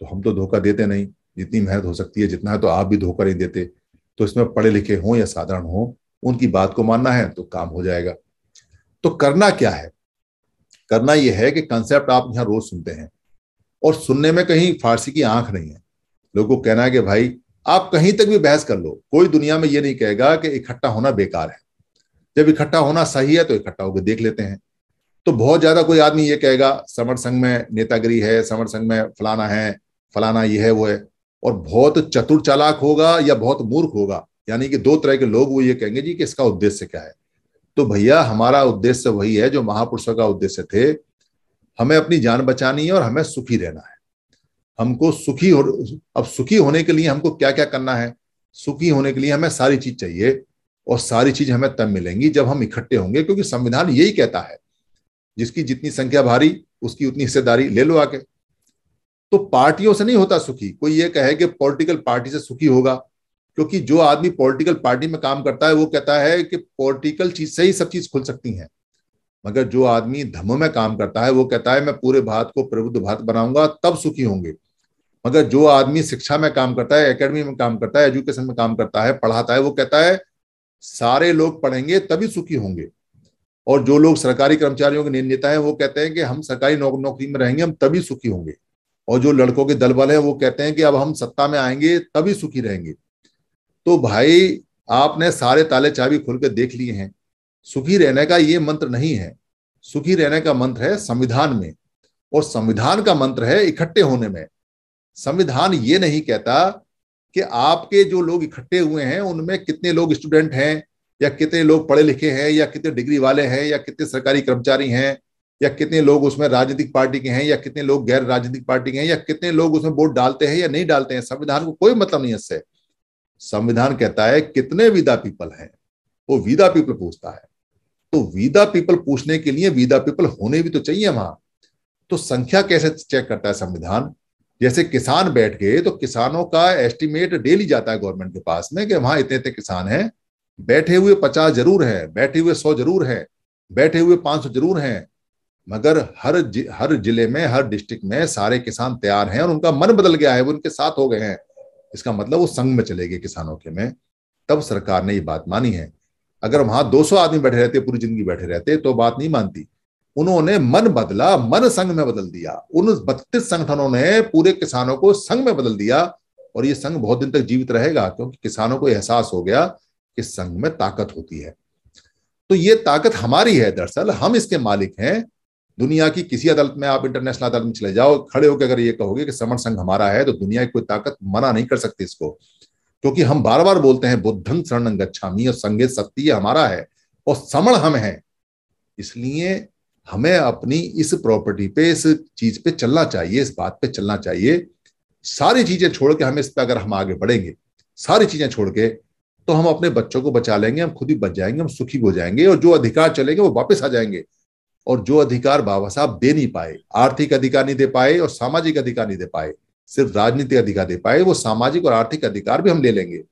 तो हम तो धोखा देते नहीं जितनी मेहनत हो सकती है जितना है तो आप भी धोखा नहीं देते तो इसमें पढ़े लिखे हों या साधारण हों उनकी बात को मानना है तो काम हो जाएगा तो करना क्या है करना यह है कि कंसेप्ट आप यहां रोज सुनते हैं और सुनने में कहीं फारसी की आंख नहीं है लोगों को कहना है कि भाई आप कहीं तक भी बहस कर लो कोई दुनिया में ये नहीं कहेगा कि इकट्ठा होना बेकार है जब इकट्ठा होना सही है तो इकट्ठा होकर देख लेते हैं तो बहुत ज्यादा कोई आदमी ये कहेगा समर संघ में नेतागिरी है समर संघ में फलाना है फलाना ये है वो है और बहुत चतुर चालाक होगा या बहुत मूर्ख होगा यानी कि दो तरह के लोग वो ये कहेंगे जी कि इसका उद्देश्य क्या है तो भैया हमारा उद्देश्य वही है जो महापुरुषों का उद्देश्य थे हमें अपनी जान बचानी है और हमें सुखी रहना है हमको सुखी हो अब सुखी होने के लिए हमको क्या क्या करना है सुखी होने के लिए हमें सारी चीज चाहिए और सारी चीज हमें तब मिलेंगी जब हम इकट्ठे होंगे क्योंकि संविधान यही कहता है जिसकी जितनी संख्या भारी उसकी उतनी हिस्सेदारी ले लो आके तो पार्टियों से नहीं होता सुखी कोई ये कहे कि पॉलिटिकल पार्टी से सुखी होगा क्योंकि जो आदमी पॉलिटिकल पार्टी में काम करता है वो कहता है कि पॉलिटिकल चीज से ही सब चीज खुल सकती है मगर जो आदमी धर्म में काम करता है वो कहता है मैं पूरे भारत को प्रबुद्ध भारत बनाऊंगा तब सुखी होंगे मगर जो आदमी शिक्षा में काम करता है एकेडमी में काम करता है एजुकेशन में काम करता है पढ़ाता है वो कहता है सारे लोग पढ़ेंगे तभी सुखी होंगे और जो लोग सरकारी कर्मचारियों के ने, नेता है वो कहते हैं कि हम सरकारी नौक, नौकरी में रहेंगे हम तभी सुखी होंगे और जो लड़कों के दलबल है वो कहते हैं कि अब हम सत्ता में आएंगे तभी सुखी रहेंगे तो भाई आपने सारे ताले चाबी खुल के देख लिए हैं सुखी रहने का ये मंत्र नहीं है सुखी रहने का मंत्र है संविधान में और संविधान का मंत्र है इकट्ठे होने में संविधान ये नहीं कहता कि आपके जो लोग इकट्ठे हुए हैं उनमें कितने लोग स्टूडेंट हैं या कितने लोग पढ़े लिखे हैं या कितने डिग्री वाले हैं या कितने सरकारी कर्मचारी हैं या कितने लोग उसमें राजनीतिक पार्टी के हैं या कितने लोग गैर राजनीतिक पार्टी के हैं या कितने लोग उसमें वोट डालते हैं या नहीं डालते हैं संविधान को कोई मतलब नहीं इससे संविधान कहता है कितने विदा पीपल हैं वो विदा पीपल पूछता है तो विदा पीपल पूछने के लिए विदा पीपल होने भी तो चाहिए वहां तो संख्या कैसे चेक करता है संविधान जैसे किसान बैठ गए तो किसानों का एस्टिमेट डेली जाता है गवर्नमेंट के पास में कि वहां इतने इतने किसान हैं बैठे हुए पचास जरूर हैं बैठे हुए सौ जरूर हैं बैठे हुए पांच सौ जरूर हैं मगर हर जि, हर जिले में हर डिस्ट्रिक्ट में सारे किसान तैयार हैं और उनका मन बदल गया है वो उनके साथ हो गए हैं इसका मतलब वो संघ में चले गए किसानों के में तब सरकार ने ये बात मानी है अगर वहां 200 आदमी बैठे रहते पूरी जिंदगी बैठे रहते तो बात नहीं मानती उन्होंने मन बदला मन संघ में बदल दिया उन बत्तीस संगठनों ने पूरे किसानों को संघ में बदल दिया और ये संघ बहुत दिन तक जीवित रहेगा क्योंकि किसानों को एहसास हो गया कि संघ में ताकत होती है तो ये ताकत हमारी है दरअसल हम इसके मालिक हैं दुनिया की किसी अदालत में आप इंटरनेशनल अदालत में चले जाओ खड़े होकर अगर ये कहोगे कि समर संघ हमारा है तो दुनिया की कोई ताकत मना नहीं कर सकती इसको क्योंकि हम बार बार बोलते हैं बुद्धन शरण गच्छामी और संगीत शक्ति हमारा है और समण हम हैं इसलिए हमें अपनी इस प्रॉपर्टी पे इस चीज पे चलना चाहिए इस बात पे चलना चाहिए सारी चीजें छोड़ के हमें इस पर अगर हम आगे बढ़ेंगे सारी चीजें छोड़ के तो हम अपने बच्चों को बचा लेंगे हम खुद ही बच जाएंगे हम सुखी हो जाएंगे और जो अधिकार चलेंगे वो वापस आ जाएंगे और जो अधिकार बाबा साहब दे नहीं पाए आर्थिक अधिकार नहीं दे पाए और सामाजिक अधिकार नहीं दे पाए सिर्फ राजनीतिक अधिकार दे पाए वो सामाजिक और आर्थिक अधिकार भी हम ले लेंगे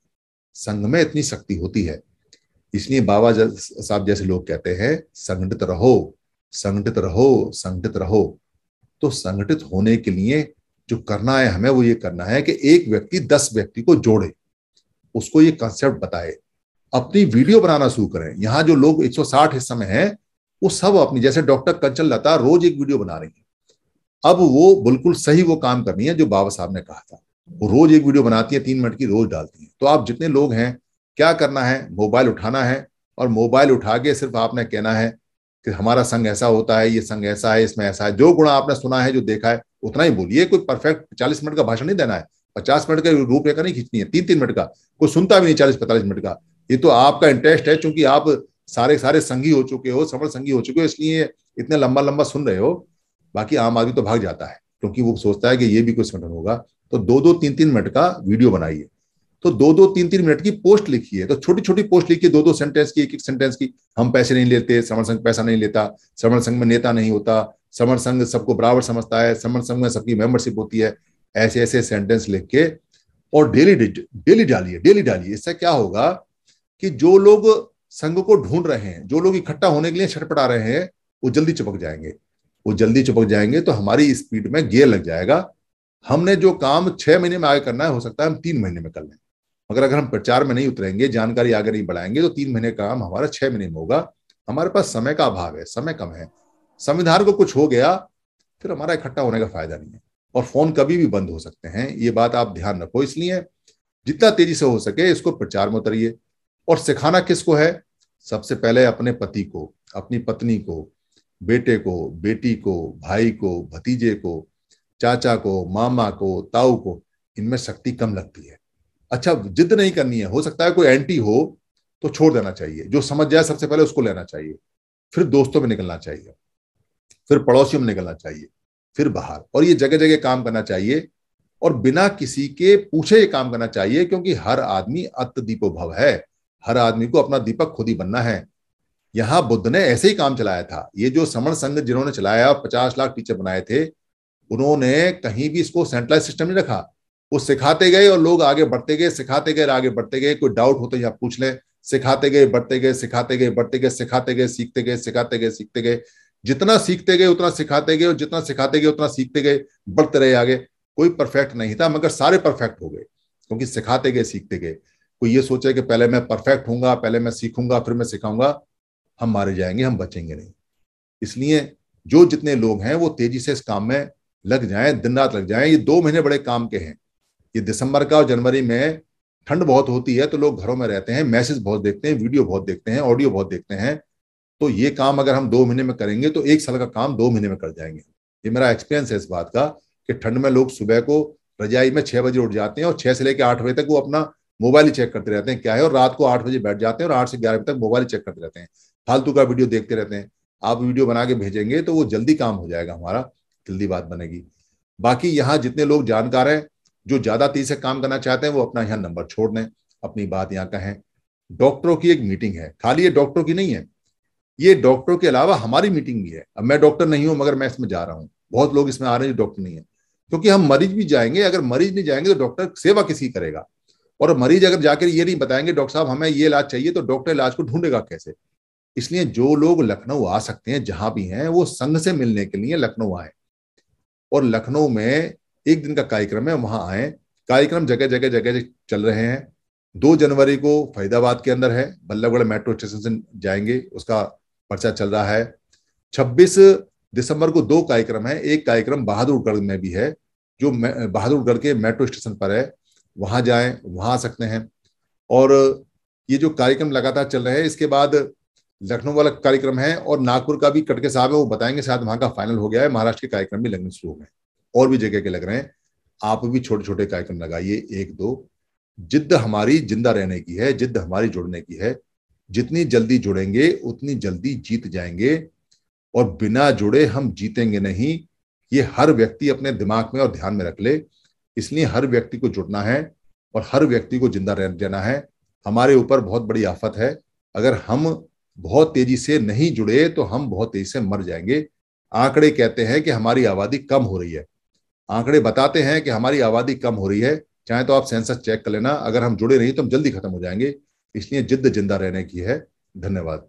संघ में इतनी शक्ति होती है इसलिए बाबा साहब जैसे लोग कहते हैं संगठित रहो संगठित रहो संगठित रहो तो संगठित होने के लिए जो करना है हमें वो ये करना है कि एक व्यक्ति दस व्यक्ति को जोड़े उसको ये कंसेप्ट बताए अपनी वीडियो बनाना शुरू करें यहाँ जो लोग 160 हिस्से में हैं वो सब अपनी जैसे डॉक्टर कंचन लता रोज एक वीडियो बना रही है अब वो बिल्कुल सही वो काम करनी है जो बाबा साहब ने कहा था वो रोज एक वीडियो बनाती है तीन मिनट की रोज डालती है तो आप जितने लोग हैं क्या करना है मोबाइल उठाना है और मोबाइल उठा के सिर्फ आपने कहना है कि हमारा संघ ऐसा होता है ये संघ ऐसा है इसमें ऐसा है जो गुणा आपने सुना है जो देखा है उतना ही बोलिए कोई परफेक्ट चालीस मिनट का भाषण नहीं देना है पचास मिनट का रूपरेखा नहीं खींचनी है तीन तीन मिनट का कोई सुनता भी नहीं चालीस पैंतालीस मिनट का ये तो आपका इंटरेस्ट है चूंकि आप सारे सारे संघी हो चुके हो समर संघी हो चुके हो इसलिए इतने लंबा लंबा सुन रहे हो बाकी आम आदमी तो भाग जाता है क्योंकि वो सोचता है कि ये भी कोई संगठन होगा तो दो दो तीन तीन मिनट का वीडियो बनाइए तो दो दो तीन तीन मिनट की पोस्ट लिखी है तो छोटी छोटी पोस्ट लिखी है दो दो सेंटेंस की एक एक सेंटेंस की हम पैसे नहीं लेते समर संघ पैसा नहीं लेता समर संघ में नेता नहीं होता समर संघ सबको बराबर समझता है समर संघ में सबकी मेंबरशिप होती है ऐसे ऐसे सेंटेंस लिख के और डेली डेली डालिए डेली डालिए इससे क्या होगा कि जो लोग संघ को ढूंढ रहे हैं जो लोग इकट्ठा होने के लिए छटपटा रहे हैं वो जल्दी चिपक जाएंगे वो जल्दी चिपक जाएंगे तो हमारी स्पीड में गेयर लग जाएगा हमने जो काम छह महीने में आगे करना है हो सकता है हम तीन महीने में कर लें मगर अगर हम प्रचार में नहीं उतरेंगे जानकारी आगे नहीं बढ़ाएंगे तो तीन महीने का काम हमारा छह महीने में होगा हमारे पास समय का अभाव है समय कम है संविधान को कुछ हो गया फिर हमारा इकट्ठा होने का फायदा नहीं है और फोन कभी भी बंद हो सकते हैं ये बात आप ध्यान रखो इसलिए जितना तेजी से हो सके इसको प्रचार में उतरिए और सिखाना किसको है सबसे पहले अपने पति को अपनी पत्नी को बेटे को बेटी को भाई को भतीजे को चाचा को मामा को ताऊ को इनमें शक्ति कम लगती है अच्छा जिद नहीं करनी है हो सकता है कोई एंटी हो तो छोड़ देना चाहिए जो समझ जाए सबसे पहले उसको लेना चाहिए फिर दोस्तों में निकलना चाहिए फिर पड़ोसियों में निकलना चाहिए फिर बाहर और ये जगह जगह काम करना चाहिए और बिना किसी के पूछे ये काम करना चाहिए क्योंकि हर आदमी दीपो भव है हर आदमी को अपना दीपक खुद ही बनना है यहां बुद्ध ने ऐसे ही काम चलाया था ये जो समण संघ जिन्होंने चलाया पचास लाख टीचर बनाए थे उन्होंने कहीं भी इसको सेंट्रलाइज सिस्टम नहीं रखा वो सिखाते गए और लोग आगे बढ़ते गए सिखाते गए आगे बढ़ते गए कोई डाउट हो तो यहाँ पूछ लें सिखाते गए बढ़ते गए सिखाते गए बढ़ते गए सिखाते गए सीखते गए सिखाते गए सीखते गए जितना सीखते गए उतना सिखाते गए और जितना सिखाते गए उतना सीखते गए बढ़ते रहे आगे कोई परफेक्ट नहीं था मगर सारे परफेक्ट हो गए क्योंकि सिखाते गए सीखते गए कोई ये सोचे कि पहले मैं परफेक्ट हूंगा पहले मैं सीखूंगा फिर मैं सिखाऊंगा हम मारे जाएंगे हम बचेंगे नहीं इसलिए जो जितने लोग हैं वो तेजी से इस काम में लग जाएं दिन रात लग जाएं ये दो महीने बड़े काम के हैं ये दिसंबर का और जनवरी में ठंड बहुत होती है तो लोग घरों में रहते हैं मैसेज बहुत देखते हैं वीडियो बहुत देखते हैं ऑडियो बहुत देखते हैं तो ये काम अगर हम दो महीने में करेंगे तो एक साल का काम दो महीने में कर जाएंगे ये मेरा एक्सपीरियंस है इस बात का कि ठंड में लोग सुबह को रजाई में छह बजे उठ जाते हैं और छह से लेकर आठ बजे तक वो अपना मोबाइल ही चेक करते रहते हैं क्या है और रात को आठ बजे बैठ जाते हैं और आठ से ग्यारह बजे तक मोबाइल चेक करते रहते हैं फालतू का वीडियो देखते रहते हैं आप वीडियो बना के भेजेंगे तो वो जल्दी काम हो जाएगा हमारा जल्दी बात बनेगी बाकी यहाँ जितने लोग जानकार हैं जो ज्यादा तेजी से काम करना चाहते हैं वो अपना यहाँ नंबर छोड़ दें अपनी बात यहाँ कहें डॉक्टरों की एक मीटिंग है खाली ये डॉक्टरों की नहीं है ये डॉक्टरों के अलावा हमारी मीटिंग भी है अब मैं डॉक्टर नहीं हूं मगर मैं इसमें जा रहा हूँ बहुत लोग इसमें आ रहे हैं जो डॉक्टर नहीं है क्योंकि हम मरीज भी जाएंगे अगर मरीज नहीं जाएंगे तो डॉक्टर सेवा किसी करेगा और मरीज अगर जाकर ये नहीं बताएंगे डॉक्टर साहब हमें ये इलाज चाहिए तो डॉक्टर इलाज को ढूंढेगा कैसे इसलिए जो लोग लखनऊ आ सकते हैं जहां भी हैं वो संघ से मिलने के लिए लखनऊ आए और लखनऊ में एक दिन का कार्यक्रम है वहां आए कार्यक्रम जगह जगह जगह चल रहे हैं दो जनवरी को फरीदाबाद के अंदर है बल्लभगढ़ मेट्रो स्टेशन से जाएंगे उसका पर्चा चल रहा है छब्बीस दिसंबर को दो कार्यक्रम है एक कार्यक्रम बहादुरगढ़ में भी है जो बहादुरगढ़ के मेट्रो स्टेशन पर है वहां जाए वहां आ सकते हैं और ये जो कार्यक्रम लगातार चल रहे हैं इसके बाद लखनऊ वाला कार्यक्रम है और नागपुर का भी कटके साहब है वो बताएंगे शायद वहां का फाइनल हो गया है महाराष्ट्र के कार्यक्रम भी लगने शुरू हो गए और भी जगह के लग रहे हैं आप भी छोटे छोटे कार्यक्रम लगाइए एक दो जिद्द हमारी जिंदा रहने की है जिद्द हमारी जुड़ने की है जितनी जल्दी जुड़ेंगे उतनी जल्दी जीत जाएंगे और बिना जुड़े हम जीतेंगे नहीं ये हर व्यक्ति अपने दिमाग में और ध्यान में रख ले इसलिए हर व्यक्ति को जुड़ना है और हर व्यक्ति को जिंदा रह देना है हमारे ऊपर बहुत बड़ी आफत है अगर हम बहुत तेजी से नहीं जुड़े तो हम बहुत तेजी से मर जाएंगे आंकड़े कहते हैं कि हमारी आबादी कम हो रही है आंकड़े बताते हैं कि हमारी आबादी कम हो रही है चाहे तो आप सेंसस चेक कर लेना अगर हम जुड़े नहीं तो हम जल्दी खत्म हो जाएंगे इसलिए जिद्द जिंदा रहने की है धन्यवाद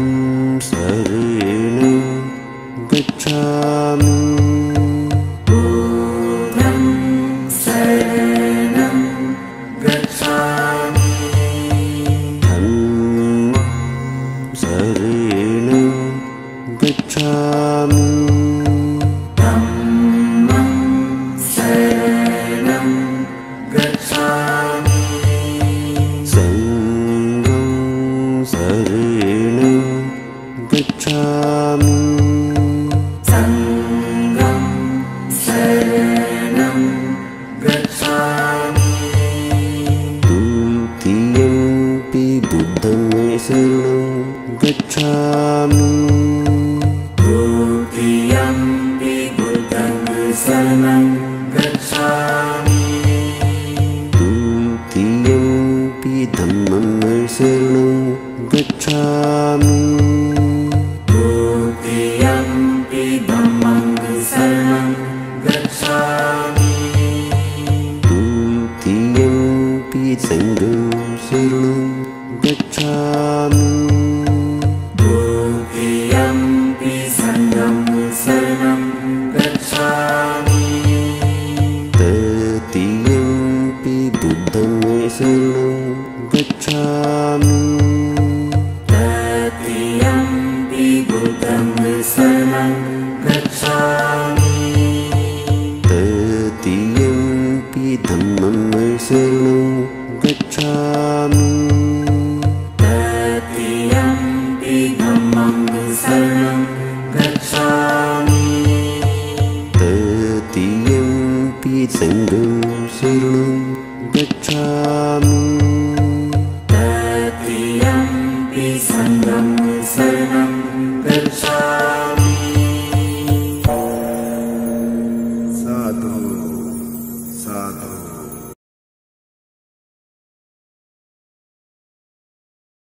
रेणु गच्छामि